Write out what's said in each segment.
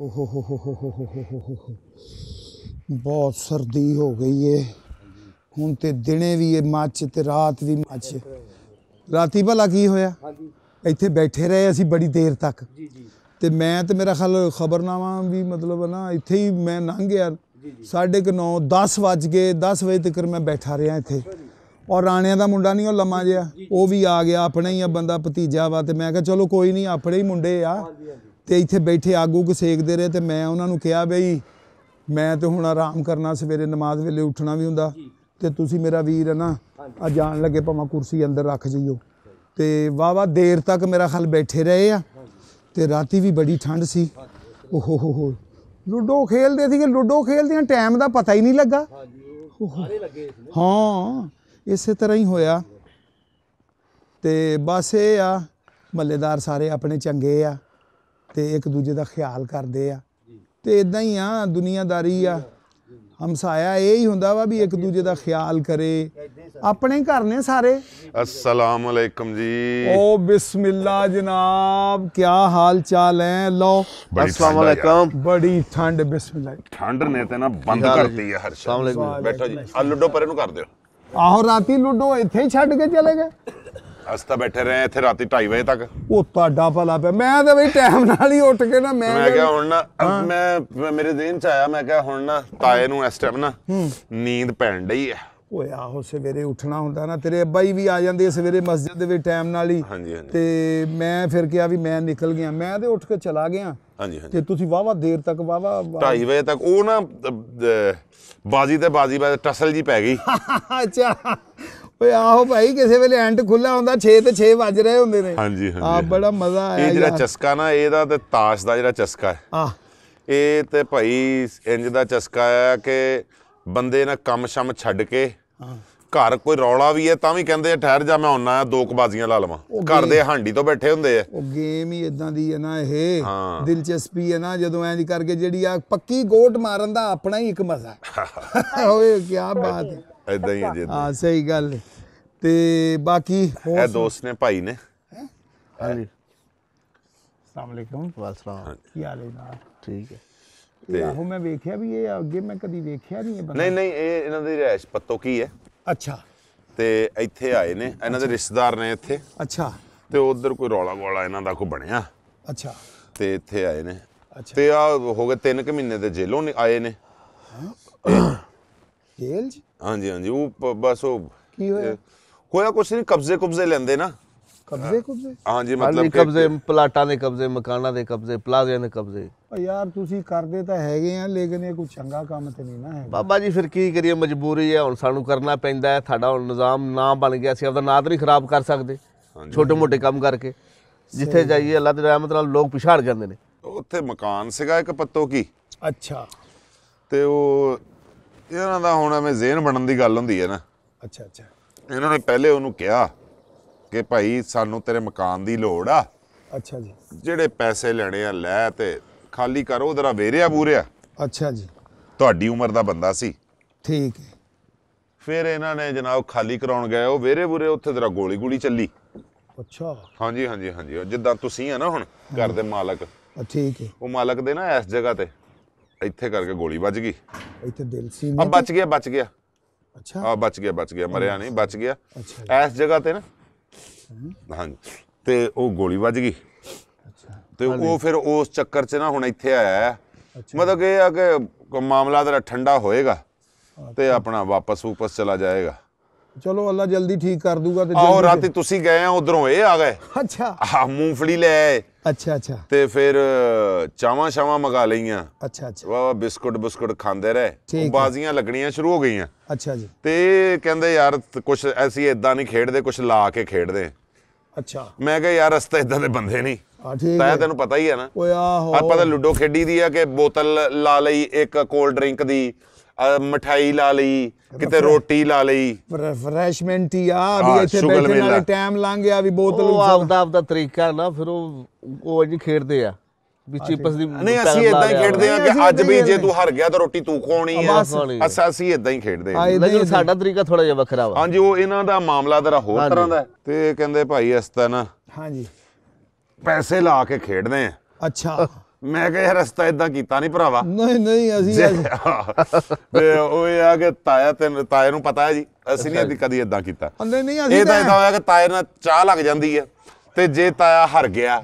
ਹੋ ਹੋ ਹੋ ਹੋ ਹੋ ਹੋ ਬਹੁਤ ਸਰਦੀ ਹੋ ਗਈ ਏ ਹੁਣ ਤੇ ਦਿਨੇ ਵੀ ਇਹ ਮੱਚ ਤੇ ਰਾਤ ਵੀ ਮੱਚ ਰਾਤੀ ਭਲਾ ਕੀ ਹੋਇਆ ਹਾਂਜੀ ਇੱਥੇ ਬੈਠੇ ਰਹੇ ਅਸੀਂ ਬੜੀ ਦੇਰ ਤੱਕ ਜੀ ਜੀ ਤੇ ਮੈਂ ਤੇ ਮੇਰਾ ਖਲ ਖਬਰਨਾਮਾ ਵੀ ਮਤਲਬ ਨਾ ਇੱਥੇ ਹੀ ਮੈਂ ਲੰਘ ਗਿਆ ਸਾਢੇ 9 10 ਵਜ ਗਏ 10 ਵਜੇ ਤੱਕ ਮੈਂ ਬੈਠਾ ਰਿਹਾ ਇੱਥੇ ਔਰ ਰਾਣਿਆਂ ਦਾ ਮੁੰਡਾ ਨਹੀਂ ਉਹ ਲੰਮਾ ਜਿਆ ਉਹ ਵੀ ਆ ਗਿਆ ਆਪਣਾ ਹੀ ਆ ਬੰਦਾ ਭਤੀਜਾ ਵਾ ਤੇ ਮੈਂ ਕਿਹਾ ਚਲੋ ਕੋਈ ਨਹੀਂ ਆਪਣੇ ਹੀ ਮੁੰਡੇ ਆ ਤੇ ਇੱਥੇ ਬੈਠੇ ਆਗੂ ਕੁ ਸੇਕਦੇ ਰਹੇ ਤੇ ਮੈਂ ਉਹਨਾਂ ਨੂੰ ਕਿਹਾ ਬਈ ਮੈਂ ਤੇ ਹੁਣ ਆਰਾਮ ਕਰਨਾ ਸਵੇਰੇ ਨਮਾਜ਼ ਵੇਲੇ ਉੱਠਣਾ ਵੀ ਹੁੰਦਾ ਤੇ ਤੁਸੀਂ ਮੇਰਾ ਵੀਰ ਹੈ ਨਾ ਆ ਜਾਣ ਲੱਗੇ ਭਾਵੇਂ ਕੁਰਸੀ ਅੰਦਰ ਰੱਖ ਜਿਓ ਤੇ ਵਾਵਾ ਦੇਰ ਤੱਕ ਮੇਰਾ ਖਲ ਬੈਠੇ ਰਹੇ ਆ ਤੇ ਰਾਤੀ ਵੀ ਬੜੀ ਠੰਡ ਸੀ ਓਹੋ ਹੋ ਹੋ ਲੁੱਡੋ ਖੇਲਦੇ ਸੀਗੇ ਲੁੱਡੋ ਖੇਲਦਿਆਂ ਟਾਈਮ ਦਾ ਪਤਾ ਹੀ ਨਹੀਂ ਲੱਗਾ ਹਾਂ ਇਸੇ ਤਰ੍ਹਾਂ ਹੀ ਹੋਇਆ ਤੇ ਬਸ ਇਹ ਆ ਮੱਲੇਦਾਰ ਸਾਰੇ ਆਪਣੇ ਚੰਗੇ ਆ ਤੇ ਇੱਕ ਦੂਜੇ ਦਾ ਖਿਆਲ ਕਰਦੇ ਆ ਤੇ ਇਦਾਂ ਹੀ ਆ ਦੁਨੀਆਦਾਰੀ ਆ ਹਮਸਾਇਆ ਇਹ ਹੀ ਹੁੰਦਾ ਵਾ ਵੀ ਇੱਕ ਦੂਜੇ ਦਾ ਖਿਆਲ ਕਰੇ ਆਪਣੇ ਘਰ ਨੇ ਸਾਰੇ ਅਸਲਾਮ ਅਲੈਕਮ ਜੀ ਓ ਬਿਸਮਿਲ੍ਲਾ ਜਨਾਬ ਕੀ ਹਾਲ ਚਾਲ ਹੈ ਲਓ ਅਸਲਾਮ ਅਲੈਕਮ ਬੜੀ ਠੰਡ ਬਿਸਮਿਲ੍ਲਾ ਠੰਡ ਨੇ ਤੇ ਨਾ ਬੰਦ ਕਰਤੀ ਹੈ ਹਰ ਸ਼ਾਮ ਬੈਠੋ ਜੀ ਆ ਲੁੱਡੋ ਪਰੇ ਨੂੰ ਕਰ ਦਿਓ ਆਹੋ ਰਾਤੀ ਲੁੱਡੋ ਇੱਥੇ ਹੀ ਛੱਡ ਕੇ ਚਲੇ ਗਏ ਅਸੀਂ ਤਾਂ ਬੈਠੇ ਰਹੇ ਇੱਥੇ ਰਾਤੀ 2:30 ਵਜੇ ਤੱਕ ਉਹ ਤੁਹਾਡਾ ਭਲਾ ਪਿਆ ਮੈਂ ਤਾਂ ਬਈ ਟਾਈਮ ਨਾਲ ਹੀ ਉੱਠ ਕੇ ਨਾ ਮੈਂ ਮੈਂ ਕਿਹਾ ਹੁਣ ਨਾ ਮੈਂ ਮੇਰੇ ਦਿਨ ਚ ਆਇਆ ਮੈਂ ਕਿਹਾ ਹੁਣ ਨਾ ਤਾਏ ਨੂੰ ਇਸ ਟਾਈਮ ਨਾ ਨੀਂਦ ਪੈਣ ਢਈ ਹੈ ਓਏ ਆਹੋ ਸਵੇਰੇ ਉੱਠਣਾ ਹੁੰਦਾ ਨਾ ਤੇਰੇ ਅੱਬਾ ਹੀ ਵੀ ਆ ਜਾਂਦੇ ਸਵੇਰੇ ਮਸਜਿਦ ਦੇ ਵਿੱਚ ਟਾਈਮ ਨਾਲ ਹੀ ਤੇ ਮੈਂ ਫਿਰ ਕਿਹਾ ਵੀ ਮੈਂ ਨਿਕਲ ਗਿਆ ਮੈਂ ਤੇ ਉੱਠ ਕੇ ਚਲਾ ਗਿਆ ਹਾਂਜੀ ਹਾਂਜੀ ਤੇ ਤੁਸੀਂ ਵਾਵਾ ਦੇਰ ਤੱਕ ਵਾਵਾ 2:30 ਵਜੇ ਤੱਕ ਉਹ ਨਾ ਬਾਜੀ ਤੇ ਬਾਜੀ ਬਾਜੀ ਟਸਲ ਜੀ ਪੈ ਗਈ ਅੱਛਾ ਓਏ ਆਹੋ ਭਾਈ ਕਿਸੇ ਵੇਲੇ ਐਂਟ ਖੁੱਲਾ ਹੁੰਦਾ 6 ਤੇ 6 ਵੱਜ ਰਹੇ ਹੁੰਦੇ ਨੇ ਹਾਂਜੀ ਹਾਂਜੀ ਆ ਬੜਾ ਮਜ਼ਾ ਆਇਆ ਇਹ ਜਿਹੜਾ ਚਸਕਾ ਨਾ ਇਹਦਾ ਤੇ ਤਾਸ਼ ਦਾ ਜਿਹੜਾ ਚਸਕਾ ਹੈ ਆ ਇਹ ਤੇ ਭਾਈ ਇੰਜ ਦਾ ਚਸਕਾ ਆ ਕਿ ਬੰਦੇ ਨਾ ਕੰਮ ਸ਼ਮ ਛੱਡ ਕੇ ਘਰ ਕੋਈ ਰੌਲਾ ਵੀ ਹੈ ਤਾਂ ਵੀ ਕਹਿੰਦੇ ਆ ਠਹਿਰ ਜਾ ਮੈਂ ਆਉਣਾ ਆ ਦੋ ਕਬਾਜ਼ੀਆਂ ਬਾਜ਼ੀਆਂ ਲਾ ਲਵਾਂ ਘਰ ਦੇ ਹਾਂਡੀ ਤੋਂ ਬੈਠੇ ਹੁੰਦੇ ਆ ਉਹ ਗੇਮ ਹੀ ਇਦਾਂ ਦੀ ਹੈ ਨਾ ਇਹ ਦਿਲਚਸਪੀ ਹੈ ਨਾ ਜਦੋਂ ਐਂ ਦੀ ਕਰਕੇ ਜਿਹੜੀ ਆ ਪੱਕੀ ਗੋਟ ਮਾਰਨ ਦਾ ਆਪਣਾ ਹੀ ਇੱਕ ਮਜ਼ਾ ਓਏ ਕੀ ਬਾਤ ਹੈ ਐਦਾਂ ਹੀ ਹੈ ਜੀ ਹਾਂ ਸਹੀ ਗੱਲ ਤੇ ਬਾਕੀ ਇਹ ਦੋਸਤ ਨੇ ਭਾਈ ਨੇ ਹਾਂਜੀ ਅਸਲਾਮ ਅਲੈਕੁਮ ਸਲਾਮ ਕੀ ਹਾਲ ਹੈ ਨਾ ਠੀਕ ਹੈ ਤੇ ਆਹੋ ਮੈਂ ਵੇਖਿਆ ਵੀ ਇਹ ਅੱਗੇ ਮੈਂ ਕਦੀ ਵੇਖਿਆ ਨਹੀਂ ਇਹ ਬੰਦਾ ਨਹੀਂ ਨਹੀਂ ਇਹ ਇਹਨਾਂ ਦੀ ਰਹਿਸ਼ ਪੱਤੋ ਕੀ ਹੈ ਅੱਛਾ ਤੇ ਇੱਥੇ ਆਏ ਨੇ ਇਹਨਾਂ ਦੇ ਰਿਸ਼ਤੇਦਾਰ ਨੇ ਇੱਥੇ ਅੱਛਾ ਤੇ ਉਧਰ ਕੋਈ ਰੌਲਾ ਗੋਲਾ ਇਹਨਾਂ ਦਾ ਕੋਈ ਬਣਿਆ ਅੱਛਾ ਤੇ ਇੱਥੇ ਆਏ ਨੇ ਅੱਛਾ ਤੇ ਆ ਹੋ ਗਏ 3 ਕੁ ਮਹੀਨੇ ਦੇ ਜੇਲੋਂ ਆਏ ਨੇ ਜੇਲ੍ਹ 'ਚ ਹਾਂਜੀ ਹਾਂਜੀ ਉਹ ਬਸ ਉਹ ਕੀ ਹੋਇਆ ਹੋਇਆ ਕੁਛ ਨਹੀਂ ਕਬਜ਼ੇ ਕਬਜ਼ੇ ਲੈਂਦੇ ਨਾ ਕਬਜ਼ੇ ਕਬਜ਼ੇ ਹਾਂਜੀ ਮਤਲਬ ਕਿ- ਕਬਜ਼ੇ ਪਲਾਟਾਂ ਦੇ ਕਬਜ਼ੇ ਮਕਾਨਾਂ ਦੇ ਕਬਜ਼ੇ ਪਲਾਜ਼ਿਆਂ ਦੇ ਕਬਜ਼ੇ ਓ ਯਾਰ ਤੁਸੀਂ ਕਰਦੇ ਤਾਂ ਹੈਗੇ ਆ ਲੇਕਿਨ ਇਹ ਕੋਈ ਚੰਗਾ ਕੰਮ ਤੇ ਨਹੀਂ ਨਾ ਹੈ ਬਾਬਾ ਜੀ ਫਿਰ ਕੀ ਕਰੀਏ ਮਜਬੂਰੀ ਹੈ ਹੁਣ ਸਾਨੂੰ ਕਰਨਾ ਪੈਂਦਾ ਹੈ ਸਾਡਾ ਹੁਣ ਨਿਜ਼ਾਮ ਨਾ ਬਣ ਗਿਆ ਸੀ ਆਪਦਾ ਨਾਂ ਖਰਾਬ ਕਰ ਸਕਦੇ ਛੋਟੇ ਮੋਟੇ ਕੰਮ ਕਰਕੇ ਜਿੱਥੇ ਜਾਈਏ ਅੱਲਾ ਦੀ ਰਹਿਮਤ ਨਾਲ ਲੋਕ ਪਿਛਾੜ ਜਾਂਦੇ ਨੇ ਉੱਥੇ ਮਕਾਨ ਸੀਗਾ ਇੱਕ ਪੱਤੋ ਕੀ ਅੱਛਾ ਤੇ ਉਹ ਇਹਨਾਂ ਦਾ ਹੁਣ ਐਵੇਂ ਜ਼ੇਨ ਬਣਨ ਦੀ ਗੱਲ ਹੁੰਦੀ ਹੈ ਨਾ ਅੱਛਾ ਅੱਛਾ ਇਹਨਾਂ ਨੇ ਪਹਿਲੇ ਉਹਨੂੰ ਕਿਹਾ ਕਿ ਭਾਈ ਸਾਨੂੰ ਤੇਰੇ ਮਕਾਨ ਦੀ ਲੋੜ ਆ ਅੱਛਾ ਜੀ ਜਿਹੜੇ ਪੈਸੇ ਲੈਣੇ ਆ ਲੈ ਤੇ ਖਾਲੀ ਕਰ ਉਹ ਜਰਾ ਵੇਰਿਆ ਬੂਰਿਆ ਅੱਛਾ ਜੀ ਤੁਹਾਡੀ ਉਮਰ ਦਾ ਬੰਦਾ ਸੀ ਠੀਕ ਹੈ ਫਿਰ ਇਹਨਾਂ ਨੇ ਜਨਾਬ ਖਾਲੀ ਕਰਾਉਣ ਗਏ ਉਹ ਵੇਰੇ ਬੂਰੇ ਉੱਥੇ ਜਰਾ ਗੋਲੀ ਗੋਲੀ ਚੱਲੀ ਅੱਛਾ ਹਾਂਜੀ ਹਾਂਜੀ ਹਾਂਜੀ ਜਿੱਦਾਂ ਤੁਸੀਂ ਆ ਨਾ ਹੁਣ ਘਰ ਦੇ ਮਾਲਕ ਠੀਕ ਹੈ ਉਹ ਮਾਲਕ ਦੇ ਨਾ ਇਸ ਜਗ੍ਹਾ ਤੇ ਇੱਥੇ ਕਰਕੇ ਗੋਲੀ ਵੱਜ ਗਈ ਇੱਥੇ ਦਿਲ ਸੀ ਆ ਬਚ ਗਿਆ ਬਚ ਗਿਆ ਅੱਛਾ ਆ ਬਚ ਗਿਆ ਬਚ ਗਿਆ ਮਰਿਆ ਨਹੀਂ ਬਚ ਗਿਆ ਅੱਛਾ ਇਸ ਜਗ੍ਹਾ ਤੇ ਨਾ ਹਾਂ ਤੇ ਉਹ ਗੋਲੀ ਵੱਜ ਗਈ ਅੱਛਾ ਤੇ ਉਹ ਫਿਰ ਉਸ ਚੱਕਰ 'ਚ ਨਾ ਹੁਣ ਇੱਥੇ ਆਇਆ ਮਤਲਬ ਇਹ ਆ ਕਿ ਮਾਮਲਾ ਤੇਰਾ ਠੰਡਾ ਹੋਏਗਾ ਤੇ ਆਪਣਾ ਵਾਪਸ ਉਪਸ ਚਲਾ ਜਾਏਗਾ ਚਲੋ ਅੱਲਾ ਜਲਦੀ ਠੀਕ ਕਰ ਦੂਗਾ ਤੇ ਆਹ ਰਾਤੀ ਤੁਸੀਂ ਗਏ ਆ ਉਧਰੋਂ ਇਹ ਆ ਗਏ ਅੱਛਾ ਆ ਮੂੰਗਫਲੀ ਲੈ ਆਏ ਅੱਛਾ ਅੱਛਾ ਤੇ ਫਿਰ ਚਾਵਾਂ ਸ਼ਾਵਾਂ ਮੰਗਾ ਲਈਆਂ ਅੱਛਾ ਅੱਛਾ ਵਾ ਬਿਸਕੁਟ ਬਿਸਕੁਟ ਖਾਂਦੇ ਰਹੇ ਉਹ ਬਾਜ਼ੀਆਂ ਲੱਗਣੀਆਂ ਸ਼ੁਰੂ ਹੋ ਗਈਆਂ ਅੱਛਾ ਜੀ ਤੇ ਕਹਿੰਦੇ ਯਾਰ ਕੁਝ ਐਸੀ ਇਦਾਂ ਨਹੀਂ ਖੇਡਦੇ ਕੁਝ ਲਾ ਕੇ ਖੇਡਦੇ ਅੱਛਾ ਮੈਂ ਕਿਹਾ ਯਾਰ ਰਸਤੇ ਇਦਾਂ ਦੇ ਬੰਦੇ ਨਹੀਂ ਹਾਂ ਠੀਕ ਤੈਨੂੰ ਪਤਾ ਹੀ ਹੈ ਨਾ ਓਏ ਆਹੋ ਆ ਪਤਾ ਲੁੱਡੋ ਖੇਡੀ ਦੀ ਆ ਕਿ ਬੋਤਲ ਲਾ ਲਈ ਇੱਕ ਕੋਲਡ ਡਰਿੰਕ ਦੀ ਮਠਾਈ ਲਾ ਲਈ ਕਿਤੇ ਰੋਟੀ ਲਾ ਲਈ ਰਿਫਰੈਸ਼ਮੈਂਟ ਹੀ ਆ ਵੀ ਇੱਥੇ ਬੈਠੇ ਨਾਲ ਟਾਈਮ ਲੰਘ ਗਿਆ ਵੀ ਬੋਤਲ ਉਹ ਆਪਦਾ ਆਪਦਾ ਤਰੀਕਾ ਨਾ ਫਿਰ ਉਹ ਉਹ ਇੰਜ ਖੇਡਦੇ ਆ ਵੀ ਚਿਪਸ ਦੀ ਨਹੀਂ ਅਸੀਂ ਇਦਾਂ ਹੀ ਖੇਡਦੇ ਆ ਕਿ ਅੱਜ ਵੀ ਜੇ ਤੂੰ ਹਾਰ ਗਿਆ ਤਾਂ ਰੋਟੀ ਤੂੰ ਖੋਣੀ ਆ ਅਸਾਂ ਅਸੀਂ ਇਦਾਂ ਹੀ ਖੇਡਦੇ ਆ ਲੇਕਿਨ ਸਾਡਾ ਤਰੀਕਾ ਥੋੜਾ ਜਿਹਾ ਵੱਖਰਾ ਵਾ ਹਾਂਜੀ ਉਹ ਇਹਨਾਂ ਦਾ ਮਾਮਲਾ ਜਰਾ ਹੋਰ ਤਰ੍ਹਾਂ ਦਾ ਤੇ ਕਹਿੰਦੇ ਭਾਈ ਇਸ ਤਾਂ ਨਾ ਹਾਂਜੀ ਪੈਸੇ ਲਾ ਕੇ ਖੇਡਦੇ ਆ ਅੱਛਾ ਮੈਂ ਕਿਹਾ ਯਾਰ ਰਸਤਾ ਇਦਾਂ ਕੀਤਾ ਨਹੀਂ ਭਰਾਵਾ ਨਹੀਂ ਨਹੀਂ ਅਸੀਂ ਤੇ ਉਹ ਇਹ ਆ ਕੇ ਤਾਇਆ ਤੈਨੂੰ ਤਾਇਆ ਨੂੰ ਪਤਾ ਹੈ ਜੀ ਅਸੀਂ ਨਹੀਂ ਕਦੀ ਇਦਾਂ ਕੀਤਾ ਨਹੀਂ ਨਹੀਂ ਅਸੀਂ ਇਹ ਤਾਂ ਇਦਾਂ ਹੋਇਆ ਕਿ ਤਾਇਆ ਨਾਲ ਚਾਹ ਲੱਗ ਜਾਂਦੀ ਹੈ ਤੇ ਜੇ ਤਾਇਆ ਹਰ ਗਿਆ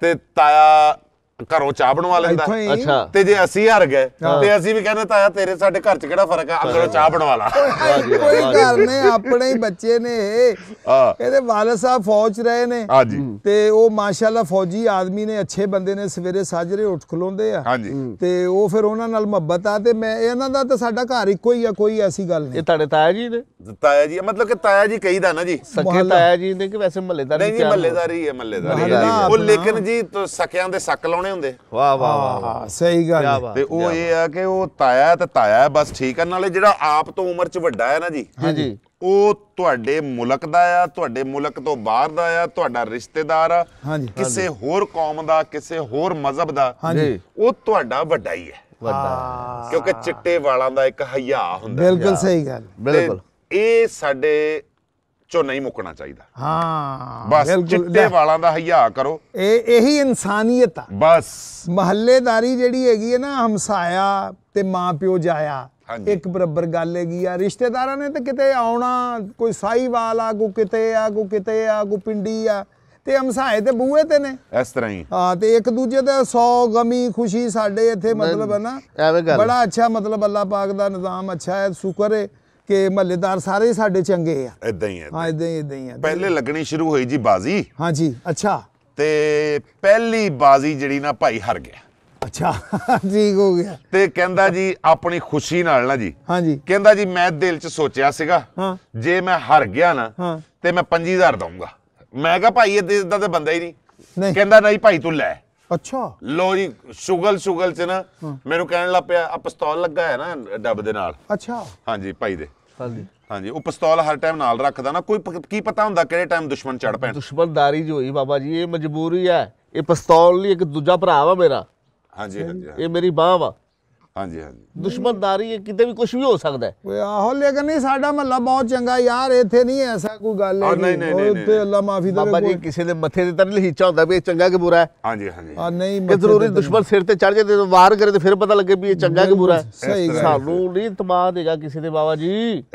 ਤੇ ਤਾਇਆ ਘਰੋਂ ਚਾਹ ਬਣਵਾ ਲੈਂਦਾ ਅੱਛਾ ਤੇ ਜੇ ਅਸੀਂ ਹਰ ਗਏ ਤੇ ਅਸੀਂ ਵੀ ਕਹਿੰਦੇ ਤਾਇਆ ਤੇਰੇ ਸਾਡੇ ਘਰ 'ਚ ਕਿਹੜਾ ਫਰਕ ਆ ਅੰਦਰੋਂ ਚਾਹ ਬਣਵਾ ਲਾ ਕੋਈ ਘਰ ਨੇ ਆਪਣੇ ਹੀ ਬੱਚੇ ਨੇ ਇਹ ਇਹਦੇ ਵਾਲਦ ਸਾਹਿਬ ਫੌਜ ਰਹੇ ਨੇ ਹਾਂਜੀ ਤੇ ਉਹ ਮਾਸ਼ਾਅੱਲਾ ਫੌਜੀ ਆਦਮੀ ਨੇ ਅੱਛੇ ਬੰਦੇ ਨੇ ਸਵੇਰੇ ਸਾਜਰੇ ਉੱਠ ਖਲੋਂਦੇ ਆ ਹਾਂਜੀ ਤੇ ਉਹ ਫਿਰ ਉਹਨਾਂ ਨਾਲ ਮੁਹੱਬਤ ਆ ਤੇ ਮੈਂ ਇਹਨਾਂ ਦਾ ਤਾਂ ਸਾਡਾ ਘਰ ਇੱਕੋ ਹੀ ਆ ਕੋਈ ਐਸੀ ਗੱਲ ਨਹੀਂ ਇਹ ਤੁਹਾਡੇ ਤਾਇਆ ਜੀ ਨੇ ਤਾਇਆ ਜੀ ਮਤਲਬ ਕਿ ਤਾਇਆ ਜੀ ਕਹੀਦਾ ਨਾ ਜੀ ਸਕੇ ਤਾਇਆ ਜੀ ਨੇ ਕਿ ਵੈਸੇ ਮਹੱਲੇਦਾਰ ਨਹੀਂ ਜੀ ਮਹੱਲੇਦਾਰੀ ਹੈ ਮਹੱਲੇਦਾਰੀ ਹੈ ਉਹ ਲੇਕਿਨ ਜੀ ਸਕਿਆਂ ਦੇ ਸੱਕ ਲਾਉਣੇ ਸੋਹਣੇ ਹੁੰਦੇ ਵਾਹ ਵਾਹ ਵਾਹ ਸਹੀ ਗੱਲ ਤੇ ਉਹ ਇਹ ਆ ਕਿ ਉਹ ਤਾਇਆ ਤੇ ਤਾਇਆ ਬਸ ਠੀਕ ਆ ਨਾਲੇ ਜਿਹੜਾ ਆਪ ਤੋਂ ਉਮਰ ਚ ਵੱਡਾ ਹੈ ਨਾ ਜੀ ਹਾਂਜੀ ਉਹ ਤੁਹਾਡੇ ਮੁਲਕ ਦਾ ਆ ਤੁਹਾਡੇ ਮੁਲਕ ਤੋਂ ਬਾਹਰ ਦਾ ਆ ਤੁਹਾਡਾ ਰਿਸ਼ਤੇਦਾਰ ਆ ਕਿਸੇ ਹੋਰ ਕੌਮ ਦਾ ਕਿਸੇ ਹੋਰ ਮਜ਼ਹਬ ਦਾ ਹਾਂਜੀ ਉਹ ਤੁਹਾਡਾ ਵੱਡਾ ਹੀ ਹੈ ਵੱਡਾ ਕਿਉਂਕਿ ਚਿੱਟੇ ਵਾਲਾਂ ਦਾ ਇੱਕ ਹਯਾ ਹੁੰਦਾ ਬਿਲਕੁਲ ਸਹੀ ਗੱਲ ਬਿਲਕੁਲ ਇਹ ਸਾਡੇ ਚੋ ਨਹੀਂ ਮੁੱਕਣਾ ਚਾਹੀਦਾ ਹਾਂ ਬਸ ਚਿੱਟੇ ਵਾਲਾਂ ਦਾ ਹਯਾ ਕਰੋ ਇਹ ਇਹੀ ਇਨਸਾਨੀਅਤ ਆ ਬਸ ਮਹੱਲੇਦਾਰੀ ਜਿਹੜੀ ਹੈਗੀ ਹੈ ਨਾ ਹਮਸਾਇਆ ਤੇ ਮਾਂ ਪਿਓ ਜਾਇਆ ਇੱਕ ਬਰਾਬਰ ਗੱਲ ਹੈਗੀ ਆ ਰਿਸ਼ਤੇਦਾਰਾਂ ਨੇ ਤਾਂ ਕਿਤੇ ਆਉਣਾ ਕੋਈ ਸਾਈਵਾਲ ਆ ਕੋ ਕਿਤੇ ਆ ਕੋ ਕਿਤੇ ਆ ਕੋ ਪਿੰਡੀ ਆ ਤੇ ਹਮਸਾਏ ਤੇ ਬੂਏ ਤੇ ਨੇ ਇਸ ਤਰ੍ਹਾਂ ਹੀ ਹਾਂ ਤੇ ਇੱਕ ਦੂਜੇ ਦਾ ਸੌ ਗਮੀ ਖੁਸ਼ੀ ਸਾਡੇ ਇੱਥੇ ਮਤਲਬ ਹੈ ਨਾ ਬੜਾ ਅੱਛਾ ਮਤਲਬ ਅੱਲਾ ਪਾਕ ਦਾ ਨਿਜ਼ਾਮ ਅੱਛਾ ਹੈ ਸ਼ੁਕਰ ਹੈ ਕਿ ਮਹੱਲੇਦਾਰ ਸਾਰੇ ਸਾਡੇ ਚੰਗੇ ਆ ਇਦਾਂ ਹੀ ਆ ਹਾਂ ਇਦਾਂ ਹੀ ਇਦਾਂ ਹੀ ਆ ਪਹਿਲੇ ਲੱਗਣੀ ਸ਼ੁਰੂ ਹੋਈ ਜੀ ਬਾਜ਼ੀ ਹਾਂਜੀ ਅੱਛਾ ਤੇ ਪਹਿਲੀ ਬਾਜ਼ੀ ਜਿਹੜੀ ਨਾ ਭਾਈ ਹਾਰ ਗਿਆ ਅੱਛਾ ਠੀਕ ਹੋ ਗਿਆ ਤੇ ਕਹਿੰਦਾ ਜੀ ਆਪਣੀ ਖੁਸ਼ੀ ਨਾਲ ਨਾ ਜੀ ਹਾਂਜੀ ਕਹਿੰਦਾ ਜੀ ਮੈਂ ਦਿਲ 'ਚ ਸੋਚਿਆ ਸੀਗਾ ਹਾਂ ਜੇ ਮੈਂ ਹਾਰ ਗਿਆ ਨਾ ਤੇ ਮੈਂ 5000 ਦਊਂਗਾ ਮੈਂ ਕਿਹਾ ਭਾਈ ਇਹ ਇਦਾਂ ਦੇ ਬੰਦਾ ਹੀ ਨਹੀਂ ਕਹਿੰਦਾ ਨਹੀਂ ਭਾਈ ਤੂੰ ਲੈ ਅੱਛਾ ਲੋ ਜੀ ਸ਼ੁਗਲ ਸ਼ੁਗਲ ਚ ਨਾ ਮੈਨੂੰ ਕਹਿਣ ਲੱਗ ਪਿਆ ਆ ਪਿਸਤੌਲ ਲੱਗਾ ਹੈ ਨਾ ਡੱਬ ਦੇ ਨਾਲ ਅੱਛਾ ਹਾਂਜੀ ਭਾਈ ਦੇ ਹਾਂਜੀ ਹਾਂਜੀ ਉਹ ਪਿਸਤੌਲ ਹਰ ਟਾਈਮ ਨਾਲ ਰੱਖਦਾ ਨਾ ਕੋਈ ਕੀ ਪਤਾ ਹੁੰਦਾ ਕਿਹੜੇ ਟਾਈਮ ਦੁਸ਼ਮਣ ਚੜ ਪੈਣ ਦੁਸ਼ਮਣਦਾਰੀ ਜੋ ਹੋਈ ਬਾਬਾ ਜੀ ਇਹ ਮਜਬੂਰੀ ਹੈ ਇਹ ਪਿਸਤੌਲ ਨਹੀਂ ਇੱਕ ਦੂਜਾ ਭਰਾ ਵਾ ਮੇਰਾ ਹਾਂਜੀ ਹਾਂਜੀ ਇਹ ਮੇਰੀ ਬਾਹ ਵਾ ਹਾਂਜੀ ਹਾਂਜੀ ਦੁਸ਼ਮਣਦਾਰੀ ਇਹ ਕਿਤੇ ਵੀ ਕੁਝ ਵੀ ਹੋ ਸਕਦਾ ਹੈ ਓਏ ਆਹੋ ਲੇਕਿਨ ਨਹੀਂ ਸਾਡਾ ਮਹੱਲਾ ਬਹੁਤ ਚੰਗਾ ਯਾਰ ਇੱਥੇ ਨਹੀਂ ਐਸਾ ਕੋਈ ਗੱਲ ਹੈ ਨਹੀਂ ਨਹੀਂ ਨਹੀਂ ਅੱਲਾ ਮਾਫੀ ਦੇਵੇ ਬਾਬਾ ਜੀ ਕਿਸੇ ਦੇ ਮੱਥੇ ਤੇ ਤਾਂ ਨਹੀਂ ਲਹੀਚਾ ਹੁੰਦਾ ਵੀ ਇਹ ਚੰਗਾ ਕਿ ਬੁਰਾ ਹੈ ਹਾਂਜੀ ਹਾਂਜੀ ਆ ਨਹੀਂ ਕਿ ਜ਼ਰੂਰੀ ਦੁਸ਼ਮਣ ਸਿਰ ਤੇ ਚੜ ਜੇ ਤੇ ਵਾਰ ਕਰੇ ਤੇ ਫਿਰ ਪਤਾ ਲੱਗੇ ਵੀ ਇਹ ਚੰਗਾ ਕਿ ਬੁਰਾ ਹੈ ਸਹੀ ਸਾਨੂੰ ਨਹੀਂ ਤਮਾ ਦੇਗਾ ਕਿਸੇ ਦੇ ਬਾਬਾ ਜੀ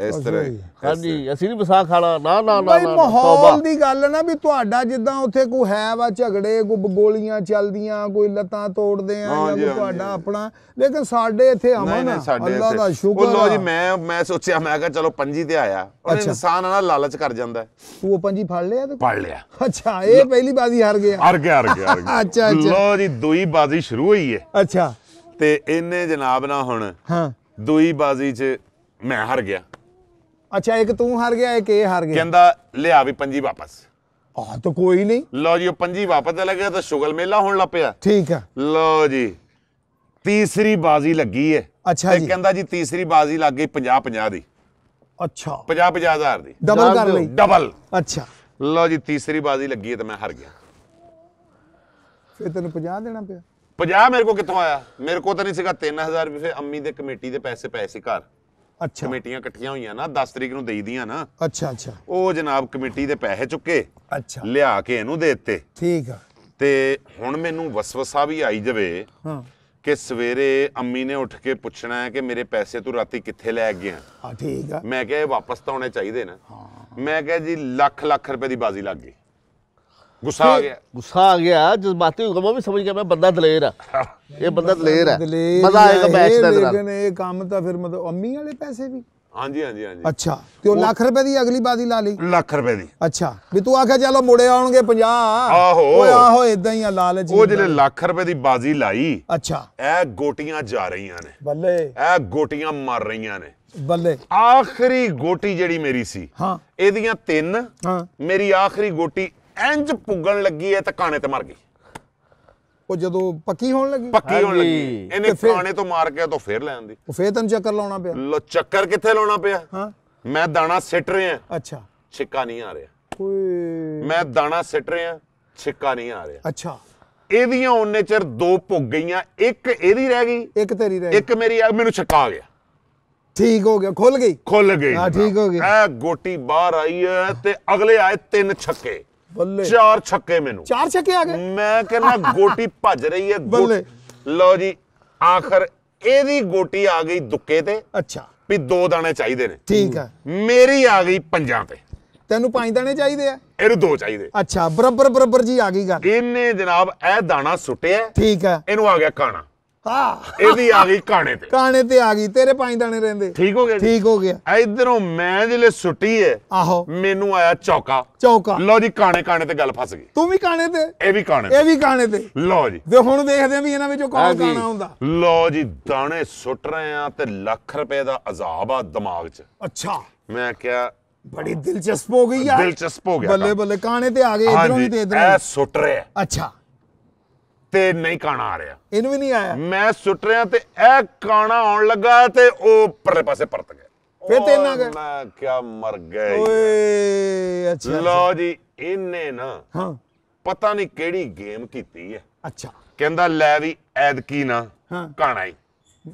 ਇਸ ਤਰ੍ਹਾਂ ਹਾਂਜੀ ਅਸੀਂ ਨਹੀਂ ਵਿਸਾਖ ਖਾਣਾ ਨਾ ਨਾ ਨਾ ਬਈ ਮਾਹੌਲ ਦੀ ਗੱਲ ਨਾ ਵੀ ਤੁਹਾਡਾ ਜਿੱਦਾਂ ਉੱਥੇ ਕੋਈ ਹੈ ਵਾ ਝਗੜੇ ਕੋਈ ਗੋਲੀਆਂ ਚੱਲਦੀਆਂ ਕੋਈ ਲੱਤਾਂ ਤੋੜਦੇ ਆ ਜਾਂ ਤੁਹਾਡਾ ਆਪਣਾ ਲੇਕਿਨ ਸਾਡਾ ਸਾਡੇ ਇੱਥੇ ਆਵਾਂ ਨਾ ਅੱਲਾ ਦਾ ਸ਼ੁਕਰ ਉਹ ਲੋ ਜੀ ਮੈਂ ਮੈਂ ਸੋਚਿਆ ਮੈਂ ਕਿਹਾ ਚਲੋ ਪੰਜੀ ਤੇ ਆਇਆ ਉਹ ਇਨਸਾਨ ਨਾ ਲਾਲਚ ਕਰ ਜਾਂਦਾ ਤੂੰ ਉਹ ਪੰਜੀ ਫੜ ਲਿਆ ਤੇ ਫੜ ਲਿਆ ਅੱਛਾ ਇਹ ਪਹਿਲੀ ਬਾਜ਼ੀ ਹਾਰ ਗਿਆ ਹਾਰ ਗਿਆ ਹਾਰ ਗਿਆ ਅੱਛਾ ਅੱਛਾ ਲੋ ਜੀ ਦੂਈ ਬਾਜ਼ੀ ਸ਼ੁਰੂ ਹੋਈ ਏ ਅੱਛਾ ਤੇ ਇਹਨੇ ਜਨਾਬ ਨਾ ਹੁਣ ਹਾਂ ਦੂਈ ਬਾਜ਼ੀ 'ਚ ਮੈਂ ਹਾਰ ਗਿਆ ਅੱਛਾ ਇੱਕ ਤੂੰ ਹਾਰ ਗਿਆ ਇੱਕ ਇਹ ਹਾਰ ਗਿਆ ਕਹਿੰਦਾ ਲਿਆ ਵੀ ਪੰਜੀ ਵਾਪਸ ਆਹ ਤਾਂ ਕੋਈ ਨਹੀਂ ਲੋ ਜੀ ਉਹ ਪੰਜੀ ਵਾਪਸ ਚਲਾ ਗਿਆ ਤਾਂ ਸ਼ੁਗਲ ਮੇਲਾ ਹੋਣ ਲੱਪਿਆ ਠੀਕ ਆ ਲੋ ਜੀ ਤੀਸਰੀ ਬਾਜ਼ੀ ਲੱਗੀ ਹੈ ਅੱਛਾ ਜੀ ਕਹਿੰਦਾ ਜੀ ਤੀਸਰੀ ਬਾਜ਼ੀ ਲੱਗ ਗਈ 50 50 ਦੀ ਅੱਛਾ 50 50000 ਦੀ ਡਬਲ ਕਰ ਲਈ ਡਬਲ ਅੱਛਾ ਲਓ ਜੀ ਤੀਸਰੀ ਬਾਜ਼ੀ ਲੱਗੀ ਹੈ ਤੇ ਮੈਂ ਹਾਰ ਗਿਆ ਫਿਰ ਤੈਨੂੰ 50 ਦੇਣਾ ਪਿਆ 50 ਮੇਰੇ ਕੋ ਕਿੱਥੋਂ ਆਇਆ ਮੇਰੇ ਕੋ ਤਾਂ ਨਹੀਂ ਸੀਗਾ 3000 ਰੁਪਏ ਫਿਰ ਅੰਮੀ ਦੇ ਕਮੇਟੀ ਦੇ ਪੈਸੇ ਪੈਸੇ ਸੀ ਘਰ ਅੱਛਾ ਕਮੇਟੀਆਂ ਇਕੱਠੀਆਂ ਹੋਈਆਂ ਨਾ 10 ਤਰੀਕ ਨੂੰ ਦੇਈਦੀਆਂ ਨਾ ਅੱਛਾ ਅੱਛਾ ਉਹ ਜਨਾਬ ਕਮੇਟੀ ਦੇ ਪੈਸੇ ਚੁੱਕੇ ਅੱਛਾ ਲਿਆ ਕੇ ਇਹਨੂੰ ਦੇ ਦਿੱਤੇ ਠੀਕ ਆ ਤੇ ਹੁਣ ਮੈਨੂੰ ਵਸਵਸਾ ਵੀ ਆਈ ਜਾਵੇ ਹਾਂ ਕਿ ਸਵੇਰੇ ਅੰਮੀ ਨੇ ਉੱਠ ਕੇ ਪੁੱਛਣਾ ਹੈ ਕਿ ਮੇਰੇ ਪੈਸੇ ਤੂੰ ਰਾਤੀ ਕਿੱਥੇ ਲੈ ਗਿਆ ਹਾਂ ਠੀਕ ਆ ਮੈਂ ਕਿਹਾ ਇਹ ਵਾਪਸ ਤਾਂ ਆਉਣੇ ਚਾਹੀਦੇ ਨਾ ਮੈਂ ਕਿਹਾ ਜੀ ਲੱਖ ਲੱਖ ਰੁਪਏ ਦੀ ਬਾਜ਼ੀ ਲੱਗ ਗਈ ਗੁੱਸਾ ਆ ਗਿਆ ਗੁੱਸਾ ਆ ਗਿਆ ਜਜ਼ਬਾਤੀ ਹੋ ਗਿਆ ਮੈਂ ਵੀ ਸਮਝ ਗਿਆ ਮੈਂ ਬੰਦਾ ਦਲੇਰ ਆ ਇਹ ਬੰਦਾ ਦਲੇਰ ਆ ਮਜ਼ਾ ਆਏਗਾ ਮੈਚ ਦਾ ਜਰਾ ਲੇਕਿਨ ਇਹ ਕੰਮ ਤਾਂ ਫਿਰ ਮਤਲਬ ਅੰਮੀ ਵਾਲੇ ਪੈਸੇ ਵੀ ਹਾਂਜੀ ਹਾਂਜੀ ਹਾਂਜੀ ਅੱਛਾ ਤੇ ਉਹ ਲੱਖ ਰੁਪਏ ਦੀ ਅਗਲੀ ਬਾਜ਼ੀ ਲਾ ਲਈ ਲੱਖ ਰੁਪਏ ਦੀ ਅੱਛਾ ਵੀ ਤੂੰ ਆਖਿਆ ਚਲੋ ਮੁੜੇ ਆਉਣਗੇ 50 ਆਹੋ ਓਏ ਆਹੋ ਇਦਾਂ ਹੀ ਆ ਲਾਲ ਜੀ ਉਹ ਜਿਹੜੇ ਲੱਖ ਰੁਪਏ ਦੀ ਬਾਜ਼ੀ ਲਾਈ ਅੱਛਾ ਇਹ ਗੋਟੀਆਂ ਜਾ ਰਹੀਆਂ ਨੇ ਬੱਲੇ ਇਹ ਗੋਟੀਆਂ ਮਾਰ ਰਹੀਆਂ ਨੇ ਬੱਲੇ ਆਖਰੀ ਗੋਟੀ ਜਿਹੜੀ ਮੇਰੀ ਸੀ ਹਾਂ ਇਹਦੀਆਂ ਤਿੰਨ ਹਾਂ ਮੇਰੀ ਆਖਰੀ ਗੋਟੀ ਇੰਜ ਪੁੱਗਣ ਲੱਗੀ ਐ ਤੇ ਕਾਣੇ ਤੇ ਮਰ ਗਈ ਉਹ ਜਦੋਂ ਪੱਕੀ ਹੋਣ ਲੱਗੀ ਪੱਕੀ ਹੋਣ ਲੱਗੀ ਇਹਨੇ ਖਾਣੇ ਤੋਂ ਮਾਰ ਕੇ ਤਾਂ ਫੇਰ ਲੈ ਆਂਦੀ ਉਹ ਫੇਰ ਤੈਨੂੰ ਚੱਕਰ ਲਾਉਣਾ ਪਿਆ ਲੋ ਚੱਕਰ ਕਿੱਥੇ ਲਾਉਣਾ ਪਿਆ ਹਾਂ ਮੈਂ ਦਾਣਾ ਸਿੱਟ ਰਿਹਾ ਅੱਛਾ ਛਿੱਕਾ ਨਹੀਂ ਆ ਰਿਹਾ ਓਏ ਮੈਂ ਦਾਣਾ ਸਿੱਟ ਰਿਹਾ ਛਿੱਕਾ ਨਹੀਂ ਆ ਰਿਹਾ ਅੱਛਾ ਇਹਦੀਆਂ ਉਹਨੇ ਚਿਰ ਦੋ ਭੁੱਗ ਗਈਆਂ ਇੱਕ ਇਹਦੀ ਰਹਿ ਗਈ ਇੱਕ ਤੇਰੀ ਰਹਿ ਗਈ ਇੱਕ ਮੇਰੀ ਮੈਨੂੰ ਛਿੱਕਾ ਆ ਗਿਆ ਠੀਕ ਹੋ ਗਿਆ ਖੁੱਲ ਗਈ ਖੁੱਲ ਗਈ ਹਾਂ ਠੀਕ ਹੋ ਗਈ ਐ ਗੋਟੀ ਬਾਹਰ ਆਈ ਐ ਤੇ ਅਗਲੇ ਆਏ ਤਿੰਨ ਛੱਕੇ ਬੱਲੇ ਚਾਰ ਛੱਕੇ ਮੈਨੂੰ ਚਾਰ ਛੱਕੇ ਆ ਗਏ ਮੈਂ ਕਹਿੰਦਾ ਗੋਟੀ ਭੱਜ ਰਹੀ ਹੈ ਬੱਲੇ ਲਓ ਜੀ ਆਖਰ ਇਹਦੀ ਗੋਟੀ ਆ ਗਈ ਦੁੱਕੇ ਤੇ ਅੱਛਾ ਵੀ ਦੋ ਦਾਣੇ ਚਾਹੀਦੇ ਨੇ ਠੀਕ ਆ ਮੇਰੀ ਆ ਗਈ ਪੰਜਾਂ ਤੇ ਤੈਨੂੰ ਪੰਜ ਦਾਣੇ ਚਾਹੀਦੇ ਆ ਇਹਨੂੰ ਦੋ ਚਾਹੀਦੇ ਅੱਛਾ ਬਰਬਰ ਬਰਬਰ ਜੀ ਆ ਗਈ ਗੱਲ ਇਹਨੇ ਜਨਾਬ ਇਹ ਦਾਣਾ ਸੁੱਟਿਆ ਠੀਕ ਆ ਇਹਨੂੰ ਆ ਗਿਆ ਕਾਣਾ ਹਾਂ ਇਹਦੀ ਆ ਗਈ ਕਾਣੇ ਤੇ ਕਾਣੇ ਤੇ ਆ ਗਈ ਤੇਰੇ ਪੰਜ ਦਾਣੇ ਰਹਿੰਦੇ ਠੀਕ ਹੋ ਗਿਆ ਠੀਕ ਹੋ ਗਿਆ ਇਧਰੋਂ ਮੈਂ ਜਿਲੇ ਸੁੱਟੀ ਏ ਆਹੋ ਮੈਨੂੰ ਆਇਆ ਚੌਕਾ ਚੌਕਾ ਲਓ ਜੀ ਕਾਣੇ ਕਾਣੇ ਤੇ ਗੱਲ ਫਸ ਗਈ ਤੂੰ ਵੀ ਕਾਣੇ ਤੇ ਇਹ ਵੀ ਕਾਣੇ ਇਹ ਵੀ ਕਾਣੇ ਤੇ ਲਓ ਜੀ ਤੇ ਹੁਣ ਦੇਖਦੇ ਆ ਵੀ ਇਹਨਾਂ ਵਿੱਚੋਂ ਕੌਣ ਕਾਣਾ ਹੁੰਦਾ ਲਓ ਜੀ ਦਾਣੇ ਸੁੱਟ ਰਹੇ ਆ ਤੇ ਲੱਖ ਰੁਪਏ ਦਾ ਅਜ਼ਾਬ ਆ ਦਿਮਾਗ 'ਚ ਅੱਛਾ ਮੈਂ ਕਿਹਾ ਬੜੀ ਦਿਲਚਸਪ ਹੋ ਗਈ ਯਾਰ ਦਿਲਚਸਪ ਹੋ ਗਿਆ ਬੱਲੇ ਬੱਲੇ ਕਾਣੇ ਤੇ ਆ ਗਏ ਇਧਰੋਂ ਵੀ ਤੇ ਇਧਰੋਂ ਇਹ ਸੁੱਟ ਰਿਹਾ ਅੱਛਾ ਤੇ ਨਹੀਂ ਕਾਣਾ ਆ ਰਿਹਾ ਇਹਨੂੰ ਵੀ ਨਹੀਂ ਆਇਆ ਮੈਂ ਸੁੱਟ ਰਿਹਾ ਤੇ ਇਹ ਕਾਣਾ ਆਉਣ ਲੱਗਾ ਤੇ ਉਹ ਪਾਸੇ ਪਰਤ ਗਿਆ ਫਿਰ ਤੇ ਨਾ ਗਿਆ ਮੈਂ ਕਿਆ ਮਰ ਗਿਆ ਓਏ ਅੱਛਾ ਲਓ ਜੀ ਇਹਨੇ ਨਾ ਹਾਂ ਪਤਾ ਨਹੀਂ ਕਿਹੜੀ ਗੇਮ ਕੀਤੀ ਹੈ ਅੱਛਾ ਕਹਿੰਦਾ ਲੈ ਵੀ ਐਦਕੀ ਨਾ ਕਾਣਾ ਹੀ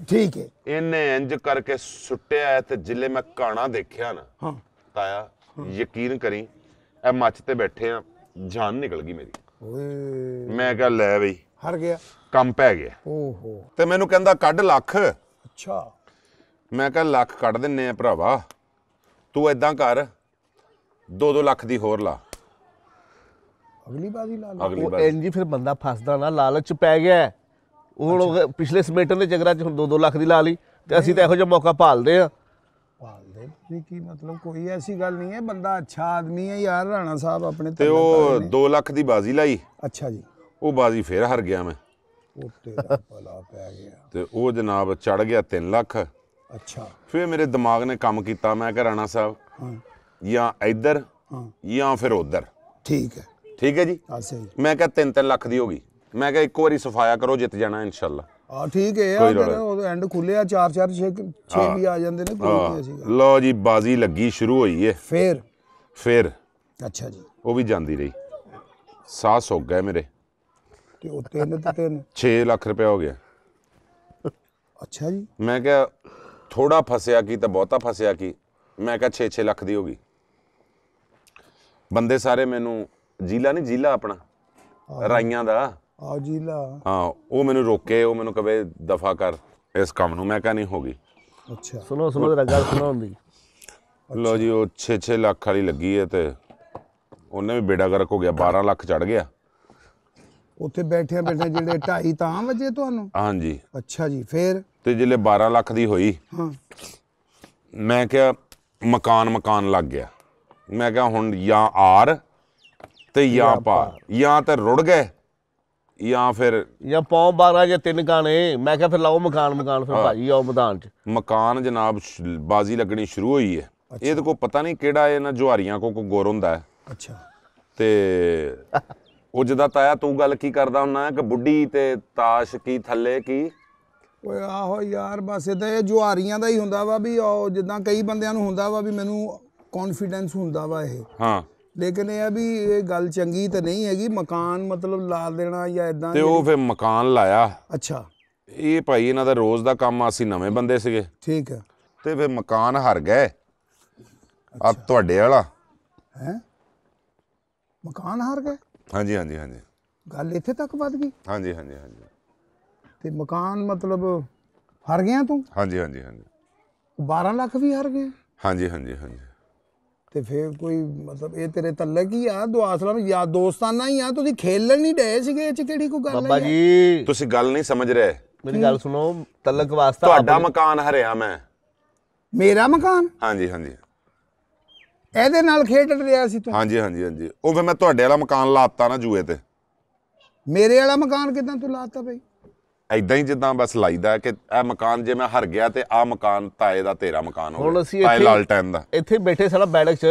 ਠੀਕ ਹੈ ਇਹਨੇ ਇੰਜ ਕਰਕੇ ਸੁੱਟਿਆ ਤੇ ਜਿੱਲੇ ਮੈਂ ਕਾਣਾ ਦੇਖਿਆ ਨਾ ਹਾਂ ਤਾਇਆ ਯਕੀਨ ਕਰੀ ਇਹ ਮੱਚ ਤੇ ਬੈਠੇ ਆ ਜਾਨ ਨਿਕਲ ਗਈ ਮੇਰੀ ਓਏ ਮੈਂ ਕਿਹਾ ਲੈ ਬਈ ਹਰ ਗਿਆ ਕੰਮ ਪੈ ਗਿਆ ਓਹੋ ਤੇ ਮੈਨੂੰ ਕਹਿੰਦਾ ਕੱਢ ਲੱਖ ਅੱਛਾ ਮੈਂ ਕਿਹਾ ਲੱਖ ਕੱਢ ਦਿੰਨੇ ਆ ਭਰਾਵਾ ਤੂੰ ਐਦਾਂ ਕਰ 2-2 ਲੱਖ ਦੀ ਹੋਰ ਲਾ ਅਗਲੀ ਬਾਜੀ ਲਾ ਲਾ ਅਗਲੀ ਉਹ ਵਾਰ ਫਿਰ ਬੰਦਾ ਫਸਦਾ ਨਾ ਲਾਲਚ ਚ ਪੈ ਗਿਆ ਉਹ ਲੋਕ ਪਿਛਲੇ ਸਮੇਟਨ ਦੇ ਜਗਰਾ ਚ ਹੁਣ 2-2 ਲੱਖ ਦੀ ਲਾ ਲਈ ਤੇ ਅਸੀਂ ਤਾਂ ਇਹੋ ਜਿਹਾ ਮੌਕਾ ਭਾਲਦੇ ਆ ਭਾਲਦੇ ਨਹੀਂ ਕੀ ਮਤਲਬ ਕੋਈ ਐਸੀ ਗੱਲ ਨਹੀਂ ਹੈ ਬੰਦਾ ਅੱਛਾ ਆਦਮੀ ਹੈ ਯਾਰ ਰਾਣਾ ਸਾਹਿਬ ਆਪਣੇ ਤੇ ਉਹ 2 ਲੱਖ ਦੀ ਬਾਜ਼ੀ ਲਾਈ ਅੱਛਾ ਜੀ ਉਹ ਬਾਜ਼ੀ ਫੇਰ ਹਰ ਗਿਆ ਮੈਂ ਉਹ ਤੇਰਾ ਭਲਾ ਪੈ ਗਿਆ ਤੇ ਉਹ ਜਨਾਬ ਚੜ ਗਿਆ 3 ਲੱਖ ਅੱਛਾ ਫੇਰ ਮੇਰੇ ਦਿਮਾਗ ਨੇ ਕੰਮ ਕੀਤਾ ਮੈਂ ਕਿਹਾ ਰਾਣਾ ਸਾਹਿਬ ਹਾਂ ਜਾਂ ਇੱਧਰ ਹਾਂ ਜਾਂ ਫਿਰ ਉੱਧਰ ਠੀਕ ਹੈ ਠੀਕ ਹੈ ਜੀ ਮੈਂ ਕਿਹਾ 3-3 ਲੱਖ ਦੀ ਹੋ ਗਈ ਮੈਂ ਕਿਹਾ ਇੱਕ ਵਾਰੀ ਸਫਾਇਆ ਕਰੋ ਜਿੱਤ ਜਾਣਾ ਇਨਸ਼ਾਅੱਲਾ ਆ ਠੀਕ ਹੈ ਆ ਉਹ ਐਂਡ ਖੁੱਲਿਆ 4-4 6 6 ਵੀ ਆ ਜਾਂਦੇ ਨੇ ਕੋਈ ਨਹੀਂ ਸੀਗਾ ਲਓ ਜੀ ਬਾਜ਼ੀ ਲੱਗੀ ਸ਼ੁਰੂ ਹੋਈ ਏ ਫੇਰ ਫੇਰ ਅੱਛਾ ਜੀ ਉਹ ਵੀ ਜਾਂਦੀ ਰਹੀ ਸਾਹ ਸੁੱਕ ਗਏ ਮੇਰੇ ਤੇ ਉਹ ਤਿੰਨ ਤੇ ਤਿੰਨ 6 ਲੱਖ ਰੁਪਏ ਹੋ ਗਿਆ ਅੱਛਾ ਜੀ ਮੈਂ ਕਿਹਾ ਥੋੜਾ ਫਸਿਆ ਕੀ ਤਾਂ ਬਹੁਤਾ ਫਸਿਆ ਕੀ ਮੈਂ ਕਿਹਾ 6-6 ਲੱਖ ਦੀ ਹੋ ਗਈ ਬੰਦੇ ਸਾਰੇ ਮੈਨੂੰ ਜੀਲਾ ਨਹੀਂ ਜੀਲਾ ਆਪਣਾ ਰਾਈਆਂ ਦਾ ਆ ਜੀਲਾ ਹਾਂ ਉਹ ਮੈਨੂੰ ਰੋਕੇ ਉਹ ਮੈਨੂੰ ਕਵੇ ਦਫਾ ਕਰ ਇਸ ਕੰਮ ਨੂੰ ਮੈਂ ਕਿਹਾ ਨਹੀਂ ਹੋ ਗਈ ਅੱਛਾ ਸੁਣੋ ਸੁਣੋ ਜਰਾ ਗੱਲ ਸੁਣੋ ਹੁੰਦੀ ਲੋ ਜੀ ਉਹ 6-6 ਲੱਖ ਵਾਲੀ ਲੱਗੀ ਹੈ ਤੇ ਉਹਨੇ ਵੀ ਬੇੜਾ ਕਰਕ ਹੋ ਗਿਆ 12 ਲੱਖ ਚੜ ਗਿਆ ਉੱਥੇ ਬੈਠਿਆ ਬੈਠਿਆ ਜਿਹੜੇ 2.5 ਤਾਂ ਵਜੇ ਤੁਹਾਨੂੰ ਹਾਂਜੀ ਅੱਛਾ ਜੀ ਫੇਰ ਤੇ ਜਿਹੜੇ 12 ਲੱਖ ਦੀ ਹੋਈ ਹਾਂ ਮੈਂ ਕਿਹਾ ਮਕਾਨ ਮਕਾਨ ਲੱਗ ਗਿਆ ਮੈਂ ਕਿਹਾ ਹੁਣ ਜਾਂ ਆਰ ਤੇ ਜਾਂ ਪਾਰ ਜਾਂ ਤਾਂ ਰੁੜ ਗਏ ਜਾਂ ਫਿਰ ਜਾਂ ਪੌਂ 12 ਜਾਂ ਤਿੰਨ ਗਾਣੇ ਮੈਂ ਕਿਹਾ ਫਿਰ ਲਾਓ ਮਕਾਨ ਮਕਾਨ ਫਿਰ ਭਾਜੀ ਆਓ ਮੈਦਾਨ 'ਚ ਮਕਾਨ ਜਨਾਬ ਬਾਜ਼ੀ ਲੱਗਣੀ ਸ਼ੁਰੂ ਹੋਈ ਹੈ ਇਹਦੇ ਕੋ ਪਤਾ ਨਹੀਂ ਕਿਹੜਾ ਇਹਨਾਂ ਜੁਹਾਰੀਆਂ ਕੋ ਕੋ ਗੋਰ ਹੁੰਦਾ ਹੈ ਅੱਛਾ ਤੇ ਉਹ ਜਿਹਦਾ ਤਾਇਆ ਤੂੰ ਗੱਲ ਕੀ ਕਰਦਾ ਹੁੰਨਾ ਕਿ ਬੁੱਢੀ ਤੇ ਤਾਸ਼ ਕੀ ਥੱਲੇ ਕੀ ਓਏ ਆਹੋ ਯਾਰ ਬਸ ਇਹਦਾ ਇਹ ਜੁਆਰੀਆਂ ਦਾ ਹੀ ਹੁੰਦਾ ਵਾ ਵੀ ਉਹ ਜਿੱਦਾਂ ਕਈ ਬੰਦਿਆਂ ਨੂੰ ਹੁੰਦਾ ਵਾ ਵੀ ਮੈਨੂੰ ਕੌਨਫੀਡੈਂਸ ਹੁੰਦਾ ਵਾ ਇਹ ਹਾਂ ਲੇਕਿਨ ਇਹ ਆ ਵੀ ਇਹ ਗੱਲ ਚੰਗੀ ਤਾਂ ਨਹੀਂ ਹੈਗੀ ਮਕਾਨ ਮਤਲਬ ਲਾ ਦੇਣਾ ਜਾਂ ਇਦਾਂ ਤੇ ਉਹ ਫਿਰ ਮਕਾਨ ਲਾਇਆ ਅੱਛਾ ਇਹ ਭਾਈ ਇਹਨਾਂ ਦਾ ਰੋਜ਼ ਦਾ ਕੰਮ ਆਸੀ ਨਵੇਂ ਬੰਦੇ ਸੀਗੇ ਠੀਕ ਹੈ ਤੇ ਫਿਰ ਮਕਾਨ ਹਰ ਗਏ ਆ ਤੁਹਾਡੇ ਵਾਲਾ ਹੈ ਮਕਾਨ ਹਾਰ ਗਏ ਹਾਂਜੀ ਹਾਂਜੀ ਹਾਂਜੀ ਗੱਲ ਇੱਥੇ ਤੱਕ ਵੱਧ ਗਈ ਹਾਂਜੀ ਹਾਂਜੀ ਹਾਂਜੀ ਤੇ ਮਕਾਨ ਮਤਲਬ ਹਰ ਗਿਆ ਤੂੰ ਹਾਂਜੀ ਹਾਂਜੀ ਹਾਂਜੀ 12 ਲੱਖ ਵੀ ਹਰ ਗਿਆ ਹਾਂਜੀ ਹਾਂਜੀ ਹਾਂਜੀ ਤੇ ਫੇਰ ਕੋਈ ਮਤਲਬ ਇਹ ਤੇਰੇ ਤਾਂ ਲੱਗੀ ਆ ਦੁਆਸਲਾ ਨੂੰ ਯਾ ਦੋਸਤਾਨਾ ਹੀ ਆ ਤੁਸੀਂ ਖੇਲਣ ਨਹੀਂ ਡਏ ਸੀਗੇ ਇੱਚ ਕਿਹੜੀ ਕੋ ਗੱਲ ਹੈ ਬਾਬਾ ਜੀ ਤੁਸੀਂ ਗੱਲ ਨਹੀਂ ਸਮਝ ਰਹੇ ਮੇਰੀ ਗੱਲ ਸੁਣੋ ਤਲਕ ਵਾਸਤਾ ਤੁਹਾਡਾ ਮਕਾਨ ਹਰਿਆ ਮੈਂ ਮੇਰਾ ਮਕਾਨ ਹਾਂਜੀ ਹਾਂਜੀ ਇਹਦੇ ਨਾਲ ਖੇਡ ਰਿਹਾ ਸੀ ਤੂੰ ਹਾਂਜੀ ਹਾਂਜੀ ਹਾਂਜੀ ਉਹ ਫਿਰ ਮੈਂ ਤੁਹਾਡੇ ਵਾਲਾ ਮਕਾਨ ਲਾਤਾ ਨਾ ਜੂਏ ਤੇ ਮੇਰੇ ਵਾਲਾ ਮਕਾਨ ਕਿਦਾਂ ਤੂੰ ਲਾਤਾ ਬਈ ਐਦਾਂ ਹੀ ਜਿੱਦਾਂ ਬਸ ਲਾਈਦਾ ਕਿ ਇਹ ਮਕਾਨ ਜੇ ਮੈਂ ਹਰ ਗਿਆ ਤੇ ਆ ਮਕਾਨ ਤਾਏ ਦਾ ਤੇਰਾ ਮਕਾਨ ਹੋ ਹੁਣ ਅਸੀਂ ਗਿਆ ਤਾਏ ਇੱਥੇ- ਦਾ ਇੱਥੇ ਬੈਠੇ ਸਾਲਾ ਬੈਠਕ 'ਚ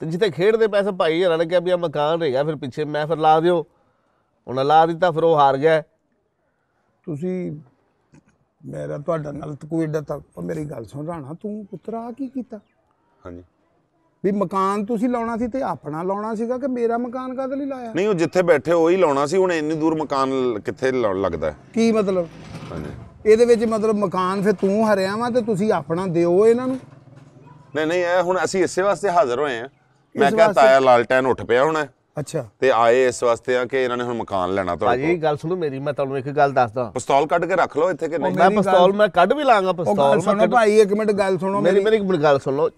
ਤੇ ਜਿੱਥੇ ਖੇਡਦੇ ਪੈਸੇ ਭਾਈ ਹਰਾਂ ਨੇ ਕਿਹਾ ਵੀ ਆ ਮਕਾਨ ਗਿਆ ਫਿਰ ਪਿੱਛੇ ਮੈਂ ਫਿਰ ਲਾ ਦਿਓ ਹੁਣ ਲਾ ਦਿੱਤਾ ਫਿਰ ਉਹ ਹਾਰ ਗਿਆ ਤੁਸੀਂ ਮੇਰਾ ਤੁਹਾਡਾ ਨਾਲ ਕੋਈ ਏਡਾ ਤਾਂ ਉਹ ਮੇਰੀ ਗੱਲ ਸੁਣ ਰਾਣਾ ਤੂੰ ਪੁੱਤਰਾ ਕੀ ਕੀਤਾ ਹਾਂਜੀ ਵੀ ਮਕਾਨ ਤੁਸੀਂ ਲਾਉਣਾ ਸੀ ਤੇ ਆਪਣਾ ਲਾਉਣਾ ਸੀਗਾ ਕਿ ਮੇਰਾ ਮਕਾਨ ਕਾਹਦੇ ਲਈ ਲਾਇਆ ਨਹੀਂ ਉਹ ਜਿੱਥੇ ਬੈਠੇ ਉਹੀ ਲਾਉਣਾ ਸੀ ਹੁਣ ਇੰਨੀ ਦੂਰ ਮਕਾਨ ਕਿੱਥੇ ਲੱਗਦਾ ਕੀ ਮਤਲਬ ਹਾਂਜੀ ਇਹਦੇ ਵਿੱਚ ਮਤਲਬ ਮਕਾਨ ਫਿਰ ਤੂੰ ਹਰਿਆ ਵਾ ਤੇ ਤੁਸੀਂ ਆਪਣਾ ਦਿਓ ਇਹਨਾਂ ਨੂੰ ਨਹੀਂ ਨਹੀਂ ਇਹ ਹੁਣ ਅਸੀਂ ਇਸੇ ਵਾਸਤੇ ਹਾਜ਼ਰ ਹੋਏ ਆ ਮੈਂ ਕਹਾਂ ਵਾਸਤੇ- ਤਾਇਆ ਲਾਲਟੈਨ ਉੱਠ ਪਿਆ ਹੁਣ ਅੱਛਾ ਤੇ ਆਏ ਇਸ ਵਾਸਤੇ ਆ ਕਿ ਇਹਨਾਂ ਨੇ ਹੁਣ ਮਕਾਨ ਲੈਣਾ ਤੁਹਾਡਾ ਭਾਜੀ ਗੱਲ ਸੁਣੋ ਮੇਰੀ ਮੈਂ ਤੁਹਾਨੂੰ ਇੱਕ ਗੱਲ ਦੱਸਦਾ ਪਿਸਤੌਲ ਕੱਢ ਕੇ ਰੱਖ ਲਓ ਇੱਥੇ ਕਿ ਨਹੀਂ ਮੈਂ ਪਿਸਤੌਲ ਮੈਂ ਕੱਢ ਵੀ ਲਾਂਗਾ ਪਿਸਤੌਲ ਮੈਂ ਸੁਣੋ ਭਾਈ ਇੱਕ ਮਿੰਟ ਗੱਲ ਸੁਣੋ ਮੇਰੀ ਮੇਰੀ ਇੱਕ ਮਿੰਟ ਗੱਲ ਸੁਣ ਲਓ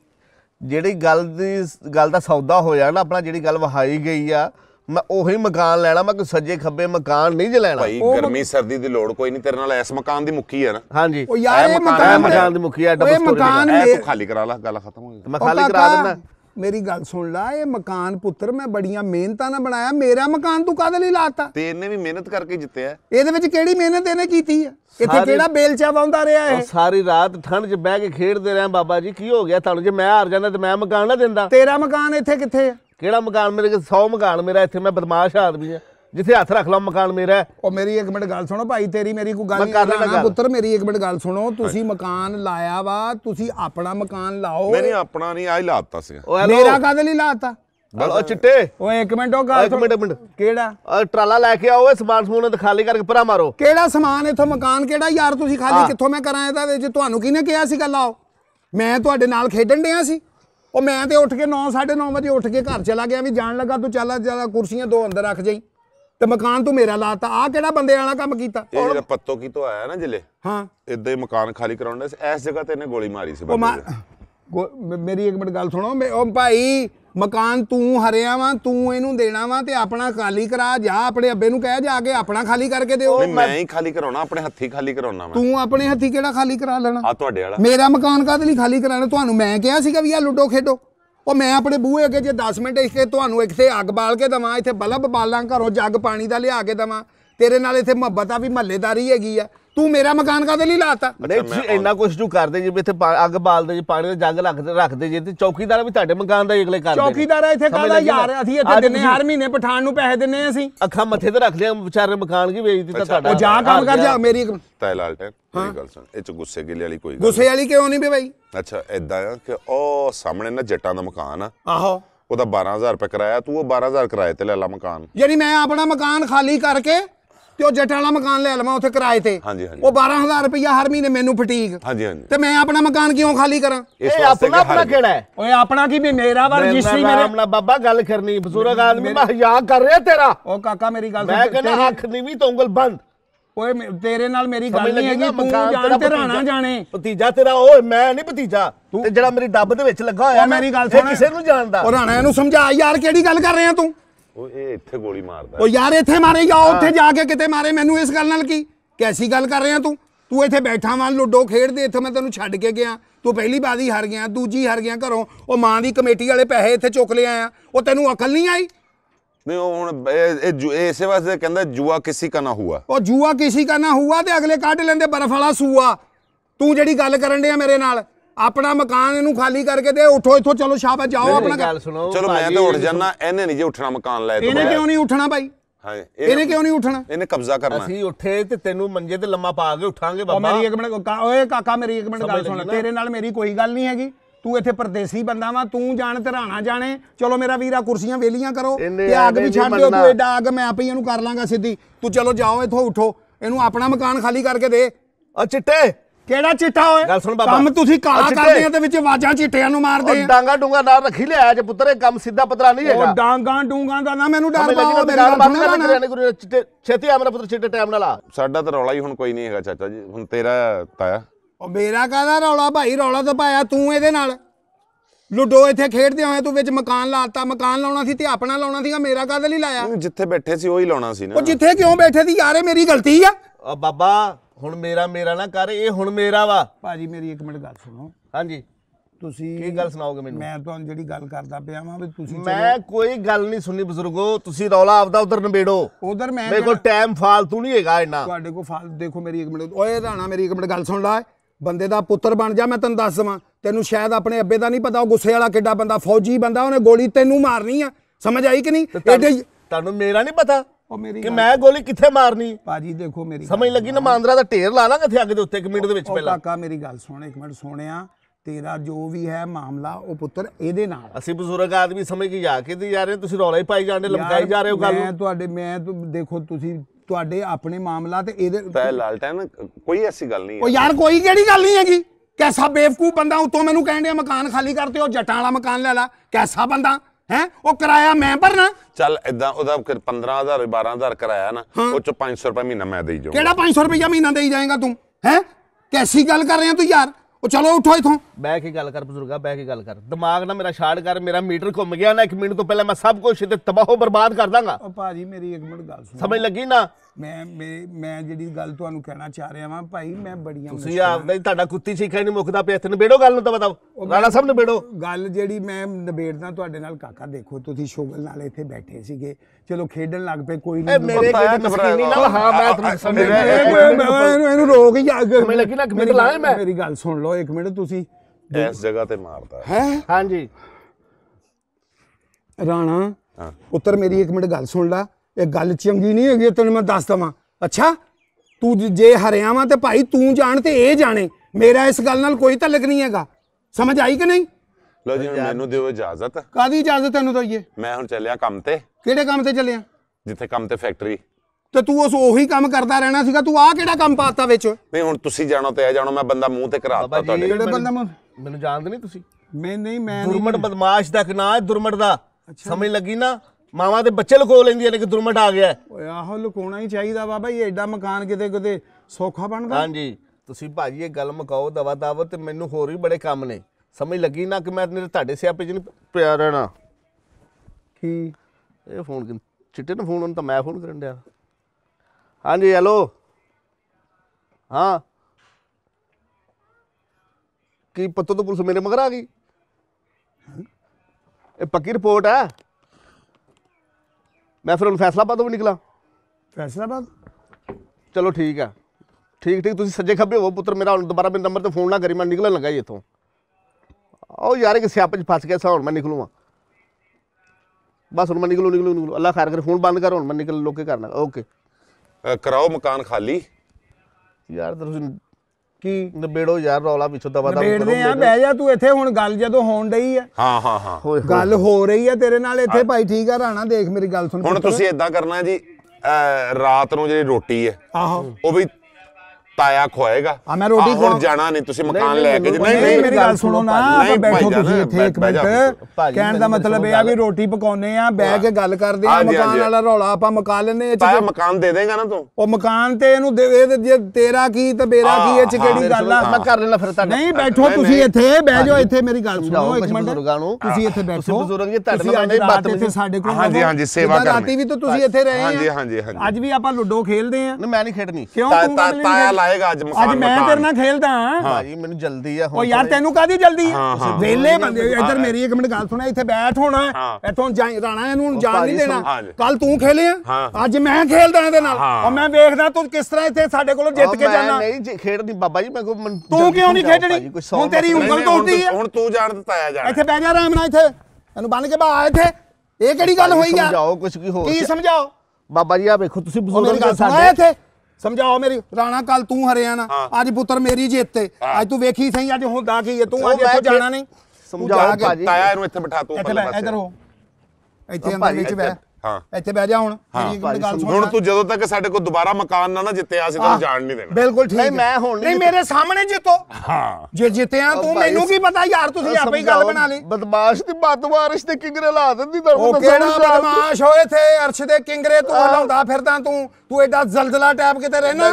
ਜਿਹੜੀ ਗੱਲ ਦੀ ਗੱਲ ਦਾ ਸੌਦਾ ਹੋਇਆ ਨਾ ਆਪਣਾ ਜਿਹੜੀ ਗੱਲ ਵਹਾਈ ਗਈ ਆ ਮੈਂ ਉਹੀ ਮਕਾਨ ਲੈਣਾ ਮੈਂ ਕੋਈ ਸੱਜੇ ਖੱਬੇ ਮਕਾਨ ਨਹੀਂ ਜ ਲੈਣਾ ਭਾਈ ਗਰਮੀ ਸਰਦੀ ਦੀ ਲੋੜ ਕੋਈ ਨਹੀਂ ਤੇਰੇ ਨਾਲ ਇਸ ਮਕਾਨ ਦੀ ਮੁੱਖੀ ਹੈ ਨਾ ਹਾਂਜੀ ਉਹ ਯਾਰ ਇਹ ਮਕਾਨ ਦੀ ਮੁੱਖੀ ਆ ਡਬਲ ਸਟੋਰੀ ਇਹ ਮਕਾਨ ਤੂੰ ਖਾਲੀ ਕਰਾ ਲੈ ਗੱਲ ਖਤਮ ਹੋ ਗਈ ਮੈਂ ਖਾਲੀ ਕਰਾ ਦਿੰਦਾ ਮੇਰੀ ਗੱਲ ਸੁਣ ਲੈ ਇਹ ਮਕਾਨ ਪੁੱਤਰ ਮੈਂ ਬੜੀਆਂ ਮਿਹਨਤਾਂ ਨਾਲ ਬਣਾਇਆ ਮੇਰਾ ਮਕਾਨ ਤੂੰ ਕਾਦੇ ਲਈ ਲਾਤਾ ਤੇ ਇਹਨੇ ਵੀ ਮਿਹਨਤ ਕਰਕੇ ਜਿੱਤਿਆ ਇਹਦੇ ਵਿੱਚ ਕਿਹੜੀ ਮਿਹਨਤ ਇਹਨੇ ਕੀਤੀ ਆ ਇੱਥੇ ਕਿਹੜਾ ਬੇਲਚਾ ਵਾਉਂਦਾ ਰਿਹਾ ਹੈ ਸਾਰੀ ਰਾਤ ਠੰਡ 'ਚ ਬਹਿ ਕੇ ਖੇਡਦੇ ਰਹੇ ਬਾਬਾ ਜੀ ਕੀ ਹੋ ਗਿਆ ਤੁਹਾਨੂੰ ਜੇ ਮੈਂ ਹਾਰ ਜਾਂਦਾ ਤੇ ਮੈਂ ਮਕਾਨ ਨਾ ਦਿੰਦਾ ਤੇਰਾ ਮਕਾਨ ਇੱਥੇ ਕਿੱਥੇ ਆ ਕਿਹੜਾ ਮਕਾਨ ਮੇਰੇ ਕੋਲ 100 ਮਕਾਨ ਮੇਰਾ ਇੱਥੇ ਮੈਂ ਬਦਮਾਸ਼ ਆਦਮੀ ਆ ਜਿੱਥੇ ਹੱਥ ਰੱਖ ਲਾ ਮਕਾਨ ਮੇਰਾ ਉਹ ਮੇਰੀ ਇੱਕ ਮਿੰਟ ਗੱਲ ਸੁਣੋ ਭਾਈ ਤੇਰੀ ਮੇਰੀ ਕੋਈ ਗੱਲ ਮੈਂ ਕਰ ਲੈਣਾ ਪੁੱਤਰ ਮੇਰੀ ਇੱਕ ਮਿੰਟ ਗੱਲ ਸੁਣੋ ਤੁਸੀਂ ਮਕਾਨ ਲਾਇਆ ਵਾ ਤੁਸੀਂ ਆਪਣਾ ਮਕਾਨ ਲਾਓ ਨਹੀਂ ਆਪਣਾ ਨਹੀਂ ਆਈ ਲਾਤਾ ਸੀ ਮੇਰਾ ਕਾਦੇ ਲਈ ਲਾਤਾ ਉਹ ਚਿੱਟੇ ਉਹ ਇੱਕ ਮਿੰਟ ਉਹ ਗੱਲ ਇੱਕ ਮਿੰਟ, ਮਿੰਟ। ਕਿਹੜਾ ਆਹ ਟਰਾਲਾ ਲੈ ਕੇ ਆਓ ਇਹ ਸਮਾਨ ਸਮੂਨ ਦਿਖਾ ਲਈ ਕਰਕੇ ਪਰਾ ਮਾਰੋ ਕਿਹੜਾ ਸਮਾਨ ਇੱਥੋਂ ਮਕਾਨ ਕਿਹੜਾ ਯਾਰ ਤੁਸੀਂ ਖਾਲੀ ਕਿੱਥੋਂ ਮੈਂ ਕਰਾਂ ਇਹਦਾ ਵਿੱਚ ਤੁਹਾਨੂੰ ਕਿਹਨੇ ਕਿਹਾ ਸੀ ਗੱਲ ਆਓ ਮੈਂ ਤੁਹਾਡੇ ਨਾਲ ਖੇਡਣ ਡਿਆ ਸੀ ਉਹ ਮੈਂ ਤੇ ਉੱਠ ਕੇ 9 9:30 ਵਜੇ ਉੱਠ ਕੇ ਘਰ ਚਲਾ ਗਿਆ ਵੀ ਜਾਣ ਲੱਗਾ ਤੂੰ ਚੱਲ ਜਿਆਦਾ ਕੁਰਸੀਆਂ ਦੋ ਅੰਦਰ ਰੱਖ ਜਾਈ ਤੇ ਮਕਾਨ ਤੂੰ ਮੇਰਾ ਲਾਤਾ ਆ ਕਿਹੜਾ ਬੰਦੇ ਵਾਲਾ ਕੰਮ ਕੀਤਾ ਇਹ ਜਿਹੜਾ ਪੱਤੋ ਕੀ ਤੋਂ ਆਇਆ ਨਾ ਜਿਲੇ ਹਾਂ ਇਦਾਂ ਹੀ ਮਕਾਨ ਖਾਲੀ ਕਰਾਉਣ ਦਾ ਇਸ ਜਗ੍ਹਾ ਤੇ ਇਹਨੇ ਗੋਲੀ ਮਾਰੀ ਸੀ ਬੰਦੇ ਮੇਰੀ ਇੱਕ ਮਿੰਟ ਗੱਲ ਸੁਣੋ ਮੈਂ ਉਹ ਭਾਈ ਮਕਾਨ ਤੂੰ ਹਰਿਆ ਵਾਂ ਤੂੰ ਇਹਨੂੰ ਦੇਣਾ ਵਾ ਤੇ ਆਪਣਾ ਖਾਲੀ ਕਰਾ ਜਾ ਆਪਣੇ ਅੱਬੇ ਨੂੰ ਕਹਿ ਜਾ ਕੇ ਆਪਣਾ ਖਾਲੀ ਕਰਕੇ ਉਹ ਮੈਂ ਹੀ ਖਾਲੀ ਕਰਾਉਣਾ ਆਪਣੇ ਹੱਥੀ ਖਾਲੀ ਕਰਾਉਣਾ ਮੈਂ ਤੂੰ ਆਪਣੇ ਹੱਥੀ ਕਿਹੜਾ ਖਾਲੀ ਕਰਾ ਲੈਣਾ ਆ ਤੁਹਾਡੇ ਵਾਲਾ ਮੇਰਾ ਮਕਾਨ ਕਾਹਦੇ ਲਈ ਖਾਲੀ ਕਰਾਣਾ ਤੁਹਾਨੂੰ ਮੈਂ ਕਿਹਾ ਸੀਗਾ ਵੀ ਆ ਲੁੱਡੋ ਖੇਡੋ ਉਹ ਮੈਂ ਆਪਣੇ ਬੂਹੇ ਅੱਗੇ ਜੇ 10 ਮਿੰਟ ਇੱਥੇ ਤੁਹਾਨੂੰ ਇੱਥੇ ਅੱਗ ਬਾਲ ਕੇ ਦਵਾਂ ਇੱਥੇ ਬਲਬ ਬਾਲਾਂ ਘਰੋਂ ਜੱਗ ਪਾਣੀ ਦਾ ਲਿਆ ਕੇ ਦਵਾਂ ਤੇਰੇ ਨਾਲ ਇੱਥੇ ਮੁਹੱਬਤ ਆ ਵੀ ਮਹੱਲੇਦਾਰੀ ਹੈਗੀ ਆ ਤੂੰ ਮੇਰਾ ਮਕਾਨ ਕਾਦੇ ਲਈ ਲਾਤਾ ਨਹੀਂ ਇੰਨਾ ਕੁਝ ਤੂੰ ਕਰਦੇ ਜੇ ਇੱਥੇ ਅੱਗ ਬਾਲਦੇ ਜੇ ਪਾਣੀ ਦਾ ਜੱਗ ਰੱਖਦੇ ਰੱਖਦੇ ਜੇ ਤੇ ਚੌਕੀਦਾਰ ਵੀ ਤੁਹਾਡੇ ਮਕਾਨ ਦਾ ਅਗਲੇ ਕਰਦੇ ਚੌਕੀਦਾਰ ਇੱਥੇ ਕਾਦਾ ਯਾਰ ਅਸੀਂ ਇੱਥੇ ਦਿਨੇ ਹਰ ਮਹੀਨੇ ਪਠਾਨ ਨੂੰ ਪੈਸੇ ਦਿੰਨੇ ਅਸੀਂ ਅੱਖਾਂ ਮੱਥੇ ਤੇ ਰੱਖ ਲਿਆ ਵਿਚਾਰੇ ਮਕਾਨ ਕੀ ਵੇਚ ਦਿੱਤਾ ਤੁਹਾਡਾ ਉਹ ਜਾ ਕੰਮ ਕਰ ਜਾ ਮੇਰੀ ਤੈ ਲਾਲਟੈਨ ਮੇਰੀ ਗੱਲ ਸੁਣ ਇਹ ਚ ਗੁੱਸੇ ਗਿਲੇ ਵਾਲੀ ਕੋਈ ਗੱਲ ਗੁੱਸੇ ਵਾਲੀ ਕਿਉਂ ਨਹੀਂ ਬਈ ਬਾਈ ਅੱਛਾ ਐਦਾਂ ਆ ਕਿ ਉਹ ਸਾਹਮਣੇ ਨਾ ਜੱਟਾਂ ਦਾ ਮਕਾਨ ਆ ਆਹੋ ਉਹਦਾ 12000 ਰੁਪਏ ਕਿਰਾਇਆ ਤੂੰ ਉਹ 12000 ਕਿਰਾਏ ਤੇ ਲੈ ਲਾ ਮਕਾਨ ਯਾਨੀ ਮੈਂ ਆਪਣਾ ਮਕਾਨ ਖਾਲੀ ਕਰਕੇ ਤੇ ਉਹ ਜੱਟਾਂ ਵਾਲਾ ਮਕਾਨ ਲੈ ਲਵਾਂ ਉੱਥੇ ਕਿਰਾਏ ਤੇ ਹਾਂਜੀ ਹਾਂਜੀ ਉਹ 12000 ਰੁਪਇਆ ਹਰ ਮਹੀਨੇ ਮੈਨੂੰ ਫਟੀਕ ਹਾਂਜੀ ਹਾਂਜੀ ਤੇ ਮੈਂ ਆਪਣਾ ਮਕਾਨ ਕਿਉਂ ਖਾਲੀ ਕਰਾਂ ਇਹ ਆਪਣਾ ਆਪਣਾ ਕਿਹੜਾ ਓਏ ਆਪਣਾ ਕੀ ਵੀ ਮੇਰਾ ਵਾ ਰਜਿਸਟਰੀ ਮੇਰੇ ਆਪਣਾ ਬਾਬਾ ਗੱਲ ਕਰਨੀ ਬਜ਼ੁਰਗ ਆਦਮੀ ਮੈਂ ਹਯਾ ਕਰ ਰਿਹਾ ਤੇਰਾ ਉਹ ਕਾਕਾ ਮੇਰੀ ਗੱਲ ਮੈਂ ਕਹਿੰਦਾ ਅੱਖ ਨਹੀਂ ਵੀ ਤੋਂ ਉਂਗਲ ਬੰਦ ਓਏ ਤੇਰੇ ਨਾਲ ਮੇਰੀ ਗੱਲ ਨਹੀਂ ਹੈਗੀ ਤੂੰ ਮਕਾਨ ਜਾਣ ਤੇ ਰਾਣਾ ਜਾਣੇ ਭਤੀਜਾ ਤੇਰਾ ਓਏ ਮੈਂ ਨਹੀਂ ਭਤੀਜਾ ਤੇ ਜਿਹੜਾ ਮੇਰੀ ਡੱਬ ਦੇ ਵਿੱਚ ਲੱਗਾ ਹੋਇਆ ਮੇਰੀ ਗੱਲ ਸੁਣ ਕਿਸੇ ਨੂੰ ਜਾਣਦਾ ਓ ਰਾਣਾ ਇਹਨੂੰ ਸਮਝਾ ਯਾਰ ਕਿਹੜੀ ਗੱਲ ਕਰ ਰਿਹਾ ਤੂੰ ਓਏ ਇਹ ਇੱਥੇ ਗੋਲੀ ਮਾਰਦਾ ਓ ਯਾਰ ਇੱਥੇ ਮਾਰੇ ਜਾ ਉੱਥੇ ਜਾ ਕੇ ਕਿਤੇ ਮਾਰੇ ਮੈਨੂੰ ਇਸ ਗੱਲ ਨਾਲ ਕੀ ਕੈਸੀ ਗੱਲ ਕਰ ਰਿਹਾ ਤੂੰ ਤੂੰ ਇੱਥੇ ਬੈਠਾ ਵਾਂ ਲੁੱਡੋ ਖੇਡਦੇ ਇੱਥੇ ਮੈਂ ਤੈਨੂੰ ਛੱਡ ਕੇ ਗਿਆ ਤੂੰ ਪਹਿਲੀ ਬਾਦੀ ਹਾਰ ਗਿਆ ਦੂਜੀ ਹਾਰ ਗਿਆ ਘਰੋਂ ਉਹ ਮਾਂ ਦੀ ਕਮੇਟੀ ਵਾਲੇ ਪੈਸੇ ਇੱਥੇ ਚੁੱਕ ਲਿਆ ਆ ਉਹ ਤੈਨੂੰ ਅਕਲ ਨਹੀਂ ਆਈ ਨਹੀਂ ਉਹ ਹੁਣ ਇਹ- ਇਸੇ ਵਾਸਤੇ ਕਹਿੰਦਾ ਜੂਆ ਕਿਸੇ ਕਾ ਨਾ ਹੁਆ ਉਹ ਜੂਆ ਕਿਸੇ ਕਾ ਨਾ ਹੁਆ ਤੇ ਅਗਲੇ ਕੱਢ ਲੈਂਦੇ ਬਰਫ ਵਾਲਾ ਸੂਆ ਤੂੰ ਜਿਹੜੀ ਗੱਲ ਕਰਨ ਡਿਆ ਮੇਰੇ ਨਾਲ ਆਪਣਾ ਮਕਾਨ ਇਹਨੂੰ ਖਾਲੀ ਕਰਕੇ ਦੇ ਉਠੋ ਇੱਥੋਂ ਚਲੋ ਸ਼ਾਬਾ ਜਾਓ ਆਪਣਾ ਗੱਲ ਸੁਣੋ ਚਲੋ ਮੈਂ ਤਾਂ ਉੱਠ ਜਾਣਾ ਇਹਨੇ ਨਹੀਂ ਜੇ ਉੱਠਣਾ ਮਕਾਨ ਲੈ ਤੂੰ ਇਹਨੇ ਕਿਉਂ ਨਹੀਂ ਉੱਠਣਾ ਭਾਈ ਹਾਂ ਇਹਨੇ ਕਿਉਂ ਨਹੀਂ ਉੱਠਣਾ ਇਹਨੇ ਕਬਜ਼ਾ ਕਰਨਾ ਅਸੀਂ ਉੱਠੇ ਤੇ ਤੈਨੂੰ ਮੰਜੇ ਤੇ ਲੰਮਾ ਪਾ ਕੇ ਉਠਾਂਗੇ ਬਾਬਾ ਮੇਰੀ ਇੱਕ ਮਿੰਟ ਓਏ ਕਾਕਾ ਮੇਰੀ ਇੱਕ ਮਿੰਟ ਗੱਲ ਸੁਣ ਤੇਰੇ ਨਾਲ ਮੇਰੀ ਕੋਈ ਗੱਲ ਨਹੀਂ ਹੈਗੀ ਤੂੰ ਇੱਥੇ ਪਰਦੇਸੀ ਬੰਦਾ ਵਾ ਤੂੰ ਜਾਣ ਤੇ ਰਾਣਾ ਜਾਣੇ ਚਲੋ ਮੇਰਾ ਵੀਰਾ ਕੁਰਸੀਆਂ ਵੇਲੀਆਂ ਕਰੋ ਤੇ ਆਗ ਵੀ ਛੱਡ ਦਿਓ ਤੂੰ ਐਡਾ ਆਗ ਮੈਂ ਆਪੇ ਇਹਨੂੰ ਕਰ ਲਾਂਗਾ ਸਿੱਧੀ ਤੂੰ ਚਲੋ ਜਾਓ ਇੱਥੋਂ ਉਠੋ ਇਹਨੂੰ ਆਪਣਾ ਮਕਾਨ ਖਾਲੀ ਕਰਕੇ ਦੇ ਆ ਚਿੱਟੇ ਕਿਹੜਾ ਚਿੱਟਾ ਓਏ ਗੱਲ ਸੁਣ ਬਾਬਾ ਕੰਮ ਤੁਸੀਂ ਕਾਲਾ ਕਰਦੇ ਆ ਤੇ ਵਿੱਚ ਵਾਜਾਂ ਚਿੱਟਿਆਂ ਨੂੰ ਮਾਰਦੇ ਆ ਡਾਂਗਾ ਡੂੰਗਾ ਨਾਲ ਰੱਖੀ ਲਿਆ ਜੇ ਪੁੱਤਰੇ ਕੰਮ ਸਿੱਧਾ ਪਤਰਾ ਨਹੀਂ ਹੈਗਾ ਉਹ ਡਾਂਗਾ ਡੂੰਗਾ ਦਾ ਨਾ ਮੈਨੂੰ ਡਰ ਬਾਬਾ ਮੇਰਾ ਬੰਦ ਕਰਿਆ ਨੇ ਗੁਰੂ ਚਿੱਟੇ ਛੇਤੀ ਆ ਮੇਰਾ ਪੁੱਤਰ ਚਿੱਟੇ ਟਾਈਮ ਨਾਲ ਆ ਸਾਡਾ ਤਾਂ ਰੌਲਾ ਹੀ ਹੁਣ ਕੋਈ ਨਹੀਂ ਹੈਗਾ ਚਾਚਾ ਜੀ ਹੁਣ ਤੇਰਾ ਤਾਇਆ ਉਹ ਮੇਰਾ ਕਾਹਦਾ ਰੌਲਾ ਭਾਈ ਰੌਲਾ ਤਾਂ ਪਾਇਆ ਤੂੰ ਇਹਦੇ ਨਾਲ ਲੁੱਡੋ ਇੱਥੇ ਖੇਡਦੇ ਹੋਏ ਤੂੰ ਵਿੱਚ ਮਕਾਨ ਲਾਤਾ ਮਕਾਨ ਲਾਉਣਾ ਸੀ ਤੇ ਆਪਣਾ ਲਾਉਣਾ ਸੀਗਾ ਮੇਰਾ ਕਾਹਦੇ ਲਈ ਲਾਇਆ ਜਿੱਥੇ ਬੈਠੇ ਸੀ ਉਹੀ ਲਾਉਣਾ ਸੀ ਨਾ ਉਹ ਜਿੱਥੇ ਕਿਉਂ ਬੈਠੇ ਸੀ ਯਾਰ ਇਹ ਮੇਰੀ ਗਲਤੀ ਆ ਆ ਬਾਬਾ ਹੁਣ ਮੇਰਾ ਮੇਰਾ ਨਾ ਕਰ ਇਹ ਹੁਣ ਮੇਰਾ ਵਾ ਭਾਜੀ ਮੇਰੀ ਇੱਕ ਮਿੰਟ ਗੱਲ ਸੁਣੋ ਹਾਂਜੀ ਤੁਸੀਂ ਕੀ ਗੱਲ ਸੁਣਾਓਗੇ ਮੈਨੂੰ ਮੈਂ ਤੁਹਾਨੂੰ ਜਿਹੜੀ ਗੱਲ ਕਰਦਾ ਪਿਆ ਵਾਂ ਵੀ ਤੁਸੀਂ ਮੈਂ ਕੋਈ ਗੱਲ ਨਹੀਂ ਸੁਣੀ ਬਜ਼ੁਰਗੋ ਤੁਸੀਂ ਰੌਲਾ ਆਪਦਾ ਉਧਰ ਨਵੇੜੋ ਉਧਰ ਮੈਂ ਮੇਰੇ ਕੋਲ ਟਾਈਮ ਫਾਲਤੂ ਨਹੀਂ ਹੈਗਾ ਇੰਨਾ ਤੁਹਾਡੇ ਕੋਲ ਫਾਲਤੂ ਦੇਖੋ ਮੇਰੀ ਇੱਕ ਮਿੰਟ ਓਏ ਰਾਣਾ ਮੇਰੀ ਇੱਕ ਮਿੰਟ ਗੱਲ ਸੁਣ ਲੈ ਬੰਦੇ ਦਾ ਪੁੱਤਰ ਬਣ ਜਾ ਮੈਂ ਤੈਨੂੰ ਦੱਸ ਦਵਾਂ ਤੈਨੂੰ ਸ਼ਾਇਦ ਆਪਣੇ ਅੱਬੇ ਦਾ ਨਹੀਂ ਪਤਾ ਉਹ ਗੁੱਸੇ ਵਾਲਾ ਕਿੱਡਾ ਬੰਦਾ ਫੌਜੀ ਬੰਦਾ ਉਹਨੇ ਗੋਲੀ ਤੈਨੂੰ ਮਾਰਨੀ ਆ ਸਮਝ ਆਈ ਕਿ ਨਹੀਂ ਐਡੇ ਤੁਹਾਨੂੰ ਮੇਰਾ ਨਹੀਂ ਪਤਾ ਉਹ ਮੇਰੀ ਕਿ ਮੈਂ ਗੋਲੀ ਕਿੱਥੇ ਮਾਰਨੀ ਬਾਜੀ ਦੇਖੋ ਮੇਰੀ ਸਮਝ ਲੱਗੀ ਨਾ ਮਾਂਦਰਾ ਦਾ ਢੇਰ ਲਾ ਲਾਂਗੇ ਇੱਥੇ ਅੱਗੇ ਦੇ ਉੱਤੇ ਇੱਕ ਮਿੰਟ ਦੇ ਵਿੱਚ ਪਹਿਲਾਂ ਕਾਕਾ ਮੇਰੀ ਗੱਲ ਸੁਣ ਇੱਕ ਮਿੰਟ ਸੁਣਿਆ ਤੇਰਾ ਜੋ ਵੀ ਹੈ ਮਾਮਲਾ ਉਹ ਪੁੱਤਰ ਇਹਦੇ ਨਾਲ ਅਸੀਂ ਬਜ਼ੁਰਗ ਆਦਮੀ ਸਮਝ ਕੇ ਜਾ ਕੇ ਤੇ ਜਾ ਰਹੇ ਤੁਸੀਂ ਰੌਲਾ ਹੀ ਪਾਈ ਜਾਂਦੇ ਲਮਕਾਈ ਜਾ ਰਹੇ ਹੋ ਗੱਲ ਮੈਂ ਤੁਹਾਡੇ ਮੈਂ ਦੇਖੋ ਤੁਸੀਂ ਤੁਹਾਡੇ ਆਪਣੇ ਮਾਮਲਾ ਤੇ ਇਹਦੇ ਤੈ ਲਾਲਟੈਨ ਕੋਈ ਐਸੀ ਗੱਲ ਨਹੀਂ ਹੈ ਉਹ ਯਾਰ ਕੋਈ ਕਿਹੜੀ ਗੱਲ ਨਹੀਂ ਹੈਗੀ ਕੈਸਾ ਬੇਵਕੂਫ ਬੰਦਾ ਉਤੋਂ ਮੈਨੂੰ ਕਹਿਣ ਡਿਆ ਮਕਾਨ ਖਾਲੀ ਕਰਤੇ ਉਹ ਜੱਟਾਂ ਵਾਲਾ ਮਕਾਨ ਲੈ ਲਾ ਕੈਸਾ ਬੰਦਾ ਹੈ ਉਹ ਕਿਰਾਇਆ ਮੈਂ ਭਰਨਾ ਚੱਲ ਇਦਾਂ ਉਹਦਾ 15000 12000 ਕਿਰਾਇਆ ਨਾ ਉਹ ਚ 500 ਰੁਪਏ ਮਹੀਨਾ ਮੈਂ ਦੇਈ ਜਾਊਂਗਾ ਕਿਹੜਾ 500 ਰੁਪਏ ਮਹੀਨਾ ਦੇਈ ਜਾਏਗਾ ਤੂੰ ਹੈ ਕੈਸੀ ਗੱਲ ਕਰ ਰਿਹਾ ਤੂੰ ਯਾਰ ਉਹ ਚਲੋ ਉਠੋ ਇਥੋਂ ਬਹਿ ਕੇ ਗੱਲ ਕਰ ਬਜ਼ੁਰਗਾ ਬਹਿ ਕੇ ਗੱਲ ਕਰ ਦਿਮਾਗ ਨਾ ਮੇਰਾ ਛਾੜ ਕਰ ਮੇਰਾ ਮੀਟਰ ਘੁੰਮ ਗਿਆ ਨਾ 1 ਮਿੰਟ ਤੋਂ ਪਹਿਲਾਂ ਮੈਂ ਸਭ ਕੁਝ ਤੇ ਤਬਾਹੋ ਬਰਬਾਦ ਕਰ ਦਾਂਗਾ ਉਹ ਭਾਜੀ ਮੇਰੀ ਇੱਕ ਮਿੰਟ ਗੱਲ ਸੁਣ ਸਮਝ ਲੱਗੀ ਨਾ ਮੈਂ ਮੈਂ ਜਿਹੜੀ ਗੱਲ ਤੁਹਾਨੂੰ ਕਹਿਣਾ ਚਾਹ ਰਿਹਾ ਵਾਂ ਭਾਈ ਮੈਂ ਬੜੀਆਂ ਤੁਸੀਂ ਆ ਨਹੀਂ ਤੁਹਾਡਾ ਕੁੱਤੀ ਸਿੱਖਾ ਹੀ ਨਹੀਂ ਮੁੱਕਦਾ ਪਿਆ ਇੱਥੇ ਨਿਬੇੜੋ ਗੱਲ ਨੂੰ ਤਾਂ ਬਤਾਓ ਰਾਣਾ ਸਾਹਿਬ ਨਿਬੇੜੋ ਗੱਲ ਜਿਹੜੀ ਮੈਂ ਨਿਬੇੜਦਾ ਤੁਹਾਡੇ ਨਾਲ ਕਾਕਾ ਦੇਖੋ ਤੁਸੀਂ ਸ਼ੋਗਲ ਨਾਲ ਇੱਥੇ ਬੈਠੇ ਸੀਗੇ ਚਲੋ ਖੇਡਣ ਲੱਗ ਪਏ ਕੋਈ ਨਹੀਂ ਮੇਰੇ ਕੋਲ ਮਸਕੀਨੀ ਨਾਲ ਹਾਂ ਮੈਂ ਤੁਹਾਨੂੰ ਸਮਝਾ ਮੈਂ- ਮੈਂ- ਮੈਂ- ਇਹਨੂੰ ਰੋਕ ਹੀ ਆ ਮੈਂ ਮੈਨੂੰ ਲੱਗੀ ਨਾ ਕਿ ਲਾਇਆ ਮੈਂ। ਮੇਰੀ ਗੱਲ ਸੁਣ ਲਓ ਇੱਕ ਮਿੰਟ ਤੁਸੀਂ ਇਸ ਜਗ੍ਹਾ ਤੇ ਮਾਰਦਾ ਹੈ ਹਾਂਜੀ ਰਾਣਾ ਪੁੱਤਰ ਮੇਰੀ ਇੱਕ ਮਿੰਟ ਗੱਲ ਸੁਣ ਲਾ ਇਹ ਗੱਲ ਚੰਗੀ ਨਹੀਂ ਹੈਗੀ ਤੈਨੂੰ ਮੈਂ ਦੱਸ ਦਵਾਂ ਅੱਛਾ ਤੂੰ ਜੇ ਹਰਿਆਵਾਂ ਤੇ ਭਾਈ ਤੂੰ ਜਾਣ ਤੇ ਇਹ ਜਾਣੇ ਮੇਰਾ ਇਸ ਗੱਲ ਨਾਲ ਕੋਈ ਤਲਕ ਨਹੀਂ ਹੈਗਾ ਸਮਝ ਆਈ ਕਿ ਨਹੀਂ ਲੋ ਜੀ ਮੈਨੂੰ ਦਿਓ ਇਜਾਜ਼ਤ ਕਾਦੀ ਇਜਾਜ਼ਤ ਤੈਨੂੰ ਦਈਏ ਮੈਂ ਹੁਣ ਚੱਲਿਆ ਕੰਮ ਤੇ ਕਿਹੜੇ ਕੰਮ ਤੇ ਚੱਲਿਆ ਜਿੱਥੇ ਕੰਮ ਤੇ ਫੈਕਟਰੀ ਤੇ ਤੂੰ ਉਸ ਉਹੀ ਕੰਮ ਕਰਦਾ ਰਹਿਣਾ ਸੀਗਾ ਤੂੰ ਆਹ ਕਿਹੜਾ ਕੰਮ ਪਾਤਾ ਵਿੱਚ ਨਹੀਂ ਹੁਣ ਤੁਸੀਂ ਜਾਣੋ ਤੇ ਆ ਜਾਣੋ ਮੈਂ ਬੰਦਾ ਮੂੰਹ ਤੇ ਦਤਾ ਤੁਹਾਡੇ ਕਿਹੜੇ ਬੰਦਾ ਮੈਨੂੰ ਜਾਣਦੇ ਨਹੀਂ ਤੁਸੀਂ ਮੈਂ ਨਹੀਂ ਮੈਂ ਦੁਰਮਟ ਬਦਮਾਸ਼ ਦਾ ਨਾ ਦੁਰਮਟ ਦਾ ਸਮਝ ਲੱਗੀ ਨਾ ਮਾਵਾ ਦੇ ਬੱਚੇ ਲੁਕੋ ਲੈਂਦੀਆਂ ਨੇ ਕਿ ਦੁਰਮਟ ਆ ਗਿਆ ਹੈ। ਓਏ ਆਹੋ ਲੁਕੋਣਾ ਹੀ ਚਾਹੀਦਾ ਬਾਬਾ ਇਹ ਐਡਾ ਮਕਾਨ ਕਿਤੇ ਕਿਤੇ ਸੌਖਾ ਬਣਦਾ ਹਾਂਜੀ ਤੁਸੀਂ ਭਾਜੀ ਇਹ ਗੱਲ ਮਕਾਓ ਦਵਾ ਦਵ ਤੇ ਮੈਨੂੰ ਹੋਰ ਵੀ ਬੜੇ ਕੰਮ ਨੇ ਸਮਝ ਲੱਗੀ ਨਾ ਕਿ ਮੈਂ ਤੇਰੇ ਤੁਹਾਡੇ ਸਿਆਪੇ ਚ ਪਿਆ ਰਹਿਣਾ ਕੀ ਇਹ ਫੋਨ ਚਿੱਟੇ ਨੂੰ ਫੋਨ ਹੁਣ ਤਾਂ ਮੈਂ ਫੋਨ ਕਰਨ ਡਿਆ ਹਾਂਜੀ ਹੈਲੋ ਹਾਂ ਕੀ ਪੱਤੋ ਤੋਂ ਪੁਲਿਸ ਮੇਰੇ ਮਗਰ ਆ ਗਈ ਇਹ ਪੱਕੀ ਰਿਪੋਰਟ ਆ मैं फिर हम फैसलाबाद भी निकला फैसलाबाद ਚਲੋ ਠੀਕ ਆ ਠੀਕ ਠੀਕ ਤੁਸੀਂ ਸੱਜੇ ਖੱਬੇ ਹੋ ਪੁੱਤਰ ਮੇਰਾ ਹੁਣ ਦੁਬਾਰਾ ਮੇਰੇ ਨੰਬਰ ਤੇ ਫੋਨ ਨਾ ਕਰੀ ਮੈਂ ਨਿਕਲਣ ਲੱਗਾ ਜੀ ਇੱਥੋਂ ਆਓ ਯਾਰ ਇੱਕ ਸਿਆਪੇ 'ਚ ਫਸ ਗਿਆ ਸਾ ਹੁਣ ਮੈਂ ਨਿਕਲੂਗਾ ਬਸ ਹੁਣ ਮੈਂ ਨਿਕਲੂ ਨਿਕਲੂ ਨਿਕਲੂ ਅੱਲਾ ਖੈਰ ਕਰੇ ਫੋਨ ਬੰਦ ਕਰ ਹੁਣ ਮੈਂ ਨਿਕਲ ਲੋਕੇ ਕਰਨਾ ਓਕੇ ਕਰਾਓ ਮਕਾਨ ਖਾਲੀ ਯਾਰ ਤੁਸੀਂ ਕੀ ਨਬੇੜੋ ਯਾਰ ਰੌਲਾ ਪਿੱਛੋਂ ਦਵਾ ਦਵਾ ਨਬੇੜਦੇ ਆ ਬਹਿ ਜਾ ਤੂੰ ਇੱਥੇ ਹੁਣ ਗੱਲ ਜਦੋਂ ਹੋਣ ਡਈ ਆ ਹਾਂ ਹਾਂ ਹਾਂ ਗੱਲ ਹੋ ਰਹੀ ਆ ਤੇਰੇ ਨਾਲ ਇੱਥੇ ਭਾਈ ਠੀਕ ਆ ਰਾਣਾ ਦੇਖ ਮੇਰੀ ਗੱਲ ਸੁਣ ਹੁਣ ਤੁਸੀਂ ਇਦਾਂ ਕਰਨਾ ਜੀ ਰਾਤ ਨੂੰ ਜਿਹੜੀ ਰੋਟੀ ਹੈ ਉਹ ਵੀ ਤਾਇਆ ਖੋਏਗਾ ਆ ਮੈਂ ਰੋਟੀ ਹੁਣ ਜਾਣਾ ਨਹੀਂ ਤੁਸੀਂ ਮਕਾਨ ਲੈ ਕੇ ਨਹੀਂ ਨਹੀਂ ਮੇਰੀ ਗੱਲ ਸੁਣੋ ਨਾ ਬੈਠੋ ਤੁਸੀਂ ਇੱਥੇ ਇੱਕ ਮਿੰਟ ਕਹਿਣ ਦਾ ਮਤਲਬ ਇਹ ਆ ਵੀ ਰੋਟੀ ਪਕਾਉਨੇ ਆ ਬੈ ਕੇ ਗੱਲ ਕਰਦੇ ਆ ਮਕਾਨ ਵਾਲਾ ਰੌਲਾ ਆਪਾਂ ਮਕਾ ਲੈਨੇ ਆ ਤਾਇਆ ਮਕਾਨ ਦੇ ਦੇਗਾ ਨਾ ਤੂੰ ਉਹ ਮਕਾਨ ਤੇ ਇਹਨੂੰ ਦੇ ਦੇ ਜੇ ਤੇਰਾ ਕੀ ਤੇ ਮੇਰਾ ਕੀ ਇਹ ਚ ਕਿਹੜੀ ਗੱਲ ਆ ਮੈਂ ਕਰ ਲੈਣਾ ਫਿਰ ਤੁਹਾਡਾ ਨਹੀਂ ਬੈਠੋ ਤੁਸੀਂ ਇੱਥੇ ਬਹਿ ਜਾਓ ਇੱਥੇ ਮੇਰੀ ਗੱਲ ਸੁਣੋ ਇੱਕ ਮਿੰਟ ਤੁਸੀਂ ਇੱਥੇ ਬੈਠੋ ਬਜ਼ੁਰਗ ਜੀ ਤੁਹਾਡੇ ਨਾਲ ਨਹੀਂ ਬਾਤ ਇੱਥੇ ਸਾਡੇ ਕੋਲ ਹਾਂਜੀ ਹਾਂਜੀ ਸੇਵਾ ਕਰਨੀ ਰਾਤੀ ਵੀ ਤਾਂ ਤੁਸੀਂ ਇੱਥੇ ਰਹੇ ਹਾਂ ਹਾਂਜੀ ਹਾਂਜੀ ਹਾਂਜੀ ਅੱਜ ਵੀ ਆਪਾਂ ਲੁੱਡੋ ਖੇਡਦੇ ਆ ਨਾ ਮੈਂ ਨਹੀਂ ਖੇਡਣੀ ਕਿਉਂ ਤਾਇਆ ਲਾਏਗਾ ਅੱਜ ਮਕਾਨ ਅੱਜ ਮੈਂ ਤੇਰੇ ਨਾਲ ਖੇਲਦਾ ਹਾਂ ਭਾਜੀ ਮੈਨੂੰ ਜਲਦੀ ਆ ਹੁਣ ਉਹ ਯਾਰ ਤੈਨੂੰ ਕਾਦੀ ਜਲਦੀ ਆ ਵੇਲੇ ਬੰਦੇ ਇੱਧਰ ਮੇਰੀ ਇੱਕ ਮਿੰਟ ਗੱਲ ਸੁਣਾ ਇੱਥੇ ਬੈਠ ਹੋਣਾ ਇੱਥੋਂ ਰਾਣਾ ਇਹਨੂੰ ਜਾਣ ਨਹੀਂ ਦੇਣਾ ਕੱਲ ਤੂੰ ਖੇਲੇ ਅੱਜ ਮੈਂ ਖੇਲਦਾ ਇਹਦੇ ਨਾਲ ਔਰ ਮੈਂ ਵੇਖਦਾ ਤੂੰ ਕਿਸ ਤਰ੍ਹਾਂ ਇੱਥੇ ਸਾਡੇ ਕੋਲੋਂ ਜਿੱਤ ਕੇ ਜਾਣਾ ਨਹੀਂ ਖੇਡਦੀ ਬਾਬਾ ਜੀ ਮੈਂ ਕੋਈ ਤੂੰ ਕਿਉਂ ਨਹੀਂ ਖੇਡਣੀ ਹੁਣ ਤੇਰੀ ਉਂਗਲ ਟੁੱਟਦੀ ਹੈ ਹੁਣ ਤੂੰ ਜਾਣ ਦਿੱਤਾ ਜਾਣਾ ਇੱਥੇ ਬਹਿ ਜਾ ਆਰਾਮ ਨਾਲ ਇੱਥੇ ਇਹਨੂੰ ਬੰਨ ਕੇ ਬਾ ਆ ਇੱਥੇ ਇਹ ਕਿਹੜੀ ਗੱਲ ਹੋਈ ਆ ਸਮਝਾਓ ਕੁਝ ਕੀ ਹੋ ਕੀ ਸਮਝਾਓ ਬਾਬਾ ਜੀ ਆ ਵੇਖੋ ਤੁਸੀਂ ਬਜ਼ੁਰਗ ਸਾਡੇ ਇੱਥੇ ਸਮਝਾਓ ਮੇਰੀ ਰਾਣਾ ਕੱਲ ਤੂੰ ਹਰਿਆਣਾ ਅੱਜ ਪੁੱਤਰ ਮੇਰੀ ਜਿੱਤ ਤੇ ਅੱਜ ਤੂੰ ਵੇਖੀ ਸਹੀ ਅੱਜ ਹੁੰਦਾ ਕੀ ਹੈ ਤੂੰ ਅੱਜ ਇੱਥੇ ਜਾਣਾ ਨਹੀਂ ਸਮਝਾਓ ਭਾਜੀ ਤਾਇਆ ਇਹਨੂੰ ਇੱਥੇ ਬਿਠਾ ਤੂੰ ਇੱਥੇ ਇੱਧਰ ਹੋ ਇੱਥੇ ਅੰਦਰ ਵਿੱਚ ਬੈ ਹਾਂ ਇੱਥੇ ਬਹਿ ਜਾ ਹੁਣ ਹੁਣ ਤੂੰ ਜਦੋਂ ਤੱਕ ਸਾਡੇ ਕੋਲ ਦੁਬਾਰਾ ਮਕਾਨ ਨਾ ਨਾ ਜਿੱਤੇ ਅਸੀਂ ਤੈਨੂੰ ਜਾਣ ਨਹੀਂ ਦੇਣਾ ਬਿਲਕੁਲ ਠੀਕ ਨਹੀਂ ਮੈਂ ਹੁਣ ਨਹੀਂ ਮੇਰੇ ਸਾਹਮਣੇ ਜਿੱਤੋ ਹਾਂ ਜੇ ਜਿੱਤਿਆ ਤੂੰ ਮੈਨੂੰ ਕੀ ਪਤਾ ਯਾਰ ਤੁਸੀਂ ਆਪੇ ਹੀ ਗੱਲ ਬਣਾ ਲਈ ਬਦਮਾਸ਼ ਦੀ ਬਦਵਾਰਿਸ਼ ਤੇ ਕਿੰਗਰੇ ਲਾ ਦਿੰਦੀ ਤੁਹਾਨੂੰ ਉਹ ਕਿਹੜਾ ਬਦਮਾਸ਼ ਹੋਏ ਥੇ ਅਰਸ਼ ਦੇ ਕਿੰਗਰੇ ਤੂੰ ਹਲਾਉਂਦਾ ਫਿਰਦਾ ਤੂੰ ਤੂੰ ਐਡਾ ਜ਼ਲਜ਼ਲਾ ਟਾਈਪ ਕਿਤੇ ਰਹਿਣਾ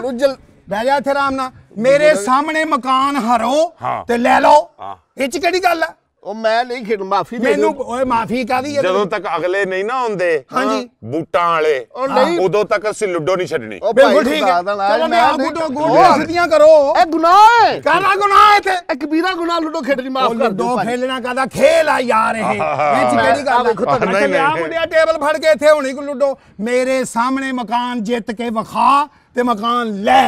ਬਹਿ ਜਾ ਇੱਥੇ ਆਰਾਮ ਨਾਲ ਮੇਰੇ ਸਾਹਮਣੇ ਮਕਾਨ ਹਰੋ ਤੇ ਲੈ ਲਓ ਇਹ ਚ ਕਿਹੜੀ ਗੱਲ ਆ ਉਹ ਮੈਂ ਨਹੀਂ ਖੇਡ ਮਾਫੀ ਦੇ ਮੈਨੂੰ ਓਏ ਮਾਫੀ ਕਾਦੀ ਜਦੋਂ ਤੱਕ ਅਗਲੇ ਨਹੀਂ ਨਾ ਹੁੰਦੇ ਹਾਂਜੀ ਬੂਟਾਂ ਵਾਲੇ ਉਦੋਂ ਤੱਕ ਅਸੀਂ ਲੁੱਡੋ ਨਹੀਂ ਛੱਡਣੀ ਬਿਲਕੁਲ ਠੀਕ ਹੈ ਚਲੋ ਮੈਂ ਗੁੱਡੋ ਗੋਲ ਸਿੱਧੀਆਂ ਕਰੋ ਇਹ ਗੁਨਾਹ ਹੈ ਕਾਹਦਾ ਗੁਨਾਹ ਹੈ ਤੇ ਇੱਕ ਵੀਰਾ ਗੁਨਾਹ ਲੁੱਡੋ ਖੇਡਣੀ ਮਾਫ ਕਰ ਦੋ ਖੇਲਣਾ ਕਾਹਦਾ ਖੇਲ ਆ ਯਾਰ ਇਹ ਵਿੱਚ ਕਿਹੜੀ ਗੱਲ ਹੈ ਖੁਦ ਨਾ ਆ ਮੁੰਡਿਆ ਟੇਬਲ ਫੜ ਕੇ ਇੱਥੇ ਹੋਣੀ ਕੋ ਲੁੱਡੋ ਮੇਰੇ ਸਾਹਮਣੇ ਮਕਾਨ ਜਿੱਤ ਕੇ ਵਿਖਾ ਤੇ ਮਕਾਨ ਲੈ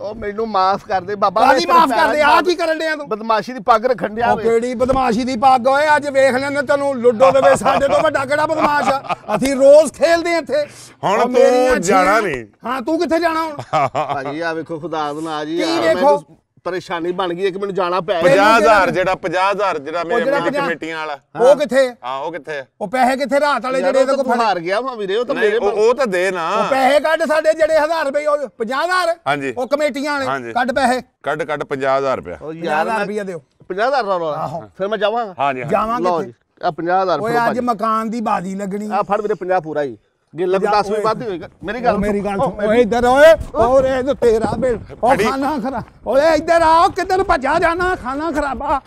ਉਹ ਮੈਨੂੰ ਮਾਫ ਕਰ ਦੇ ਬਾਬਾ ਕਾਦੀ ਮਾਫ ਕਰ ਦੇ ਆ ਕੀ ਕਰਨ ਆ ਤੂੰ ਬਦਮਾਸ਼ੀ ਦੀ ਪੱਗ ਰੱਖਣ ਆ ਓਏ ਕਿਹੜੀ ਬਦਮਾਸ਼ੀ ਦੀ ਪੱਗ ਓਏ ਅੱਜ ਵੇਖ ਲੈਣਾ ਤੈਨੂੰ ਲੁੱਡੋ ਦੇ ਵਿੱਚ ਸਾਡੇ ਤੋਂ ਵੱਡਾ ਕਿਹੜਾ ਬਦਮਾਸ਼ ਆ ਅਸੀਂ ਰੋਜ਼ ਖੇਲਦੇ ਆ ਇੱਥੇ ਹੁਣ ਤੂੰ ਜਾਣਾ ਨਹੀਂ ਹਾਂ ਤੂੰ ਕਿੱਥੇ ਜਾਣਾ ਹੁਣ ਭਾਜੀ ਆ ਵੇਖੋ ਖੁਦਾ ਬਣਾ ਜੀ ਕੀ ਵੇਖੋ ਪਰੇਸ਼ਾਨੀ ਬਣ ਗਈ ਇੱਕ ਮੈਨੂੰ ਜਾਣਾ ਪੈ ਗਿਆ 50000 ਜਿਹੜਾ 50000 ਜਿਹੜਾ ਮੇਰੇ ਕਮੇਟੀਆਂ ਵਾਲਾ ਉਹ ਕਿੱਥੇ ਹਾਂ ਉਹ ਕਿੱਥੇ ਉਹ ਪੈਸੇ ਕਿੱਥੇ ਰਾਤ ਵਾਲੇ ਜਿਹੜੇ ਇਹਦੇ ਕੋਲ ਫਾਰ ਗਿਆ ਵਾ ਵੀਰੇ ਉਹ ਤਾਂ ਮੇਰੇ ਉਹ ਤਾਂ ਦੇ ਨਾ ਉਹ ਪੈਸੇ ਕੱਢ ਸਾਡੇ ਜਿਹੜੇ 1000 ਰੁਪਏ 50000 ਉਹ ਕਮੇਟੀਆਂ ਵਾਲੇ ਕੱਢ ਪੈਸੇ ਕੱਢ ਕੱਢ 50000 ਰੁਪਏ 50000 ਰੁਪਏ ਦਿਓ 50000 ਰੋਲਾ ਆਹੋ ਫਿਰ ਮੈਂ ਜਾਵਾਂਗਾ ਹਾਂ ਜਾਵਾਂਗੇ ਆ 50000 ਰੁਪਏ ਓਏ ਅੱਜ ਮਕਾਨ ਦੀ ਬਾਜ਼ੀ ਲੱਗਣੀ ਆ ਫੜ ਵੀਰੇ 50 ਪੂਰਾ ਹੀ ਜੇ ਲੱਗ ਵੀ ਵੱਧ ਹੋਏਗਾ ਮੇਰੀ ਗੱਲ ਮੇਰੀ ਗੱਲ ਓਏ ਇੱਧਰ ਓਏ ਔਰ ਇਹ ਤੇਰਾ ਬੇ ਉਹ ਖਾਣਾ ਖਰਾ ਓਏ ਇੱਧਰ ਆ ਕਿੱਧਰ ਭੱਜਾ ਜਾਣਾ ਖਾਣਾ ਖਰਾਬਾ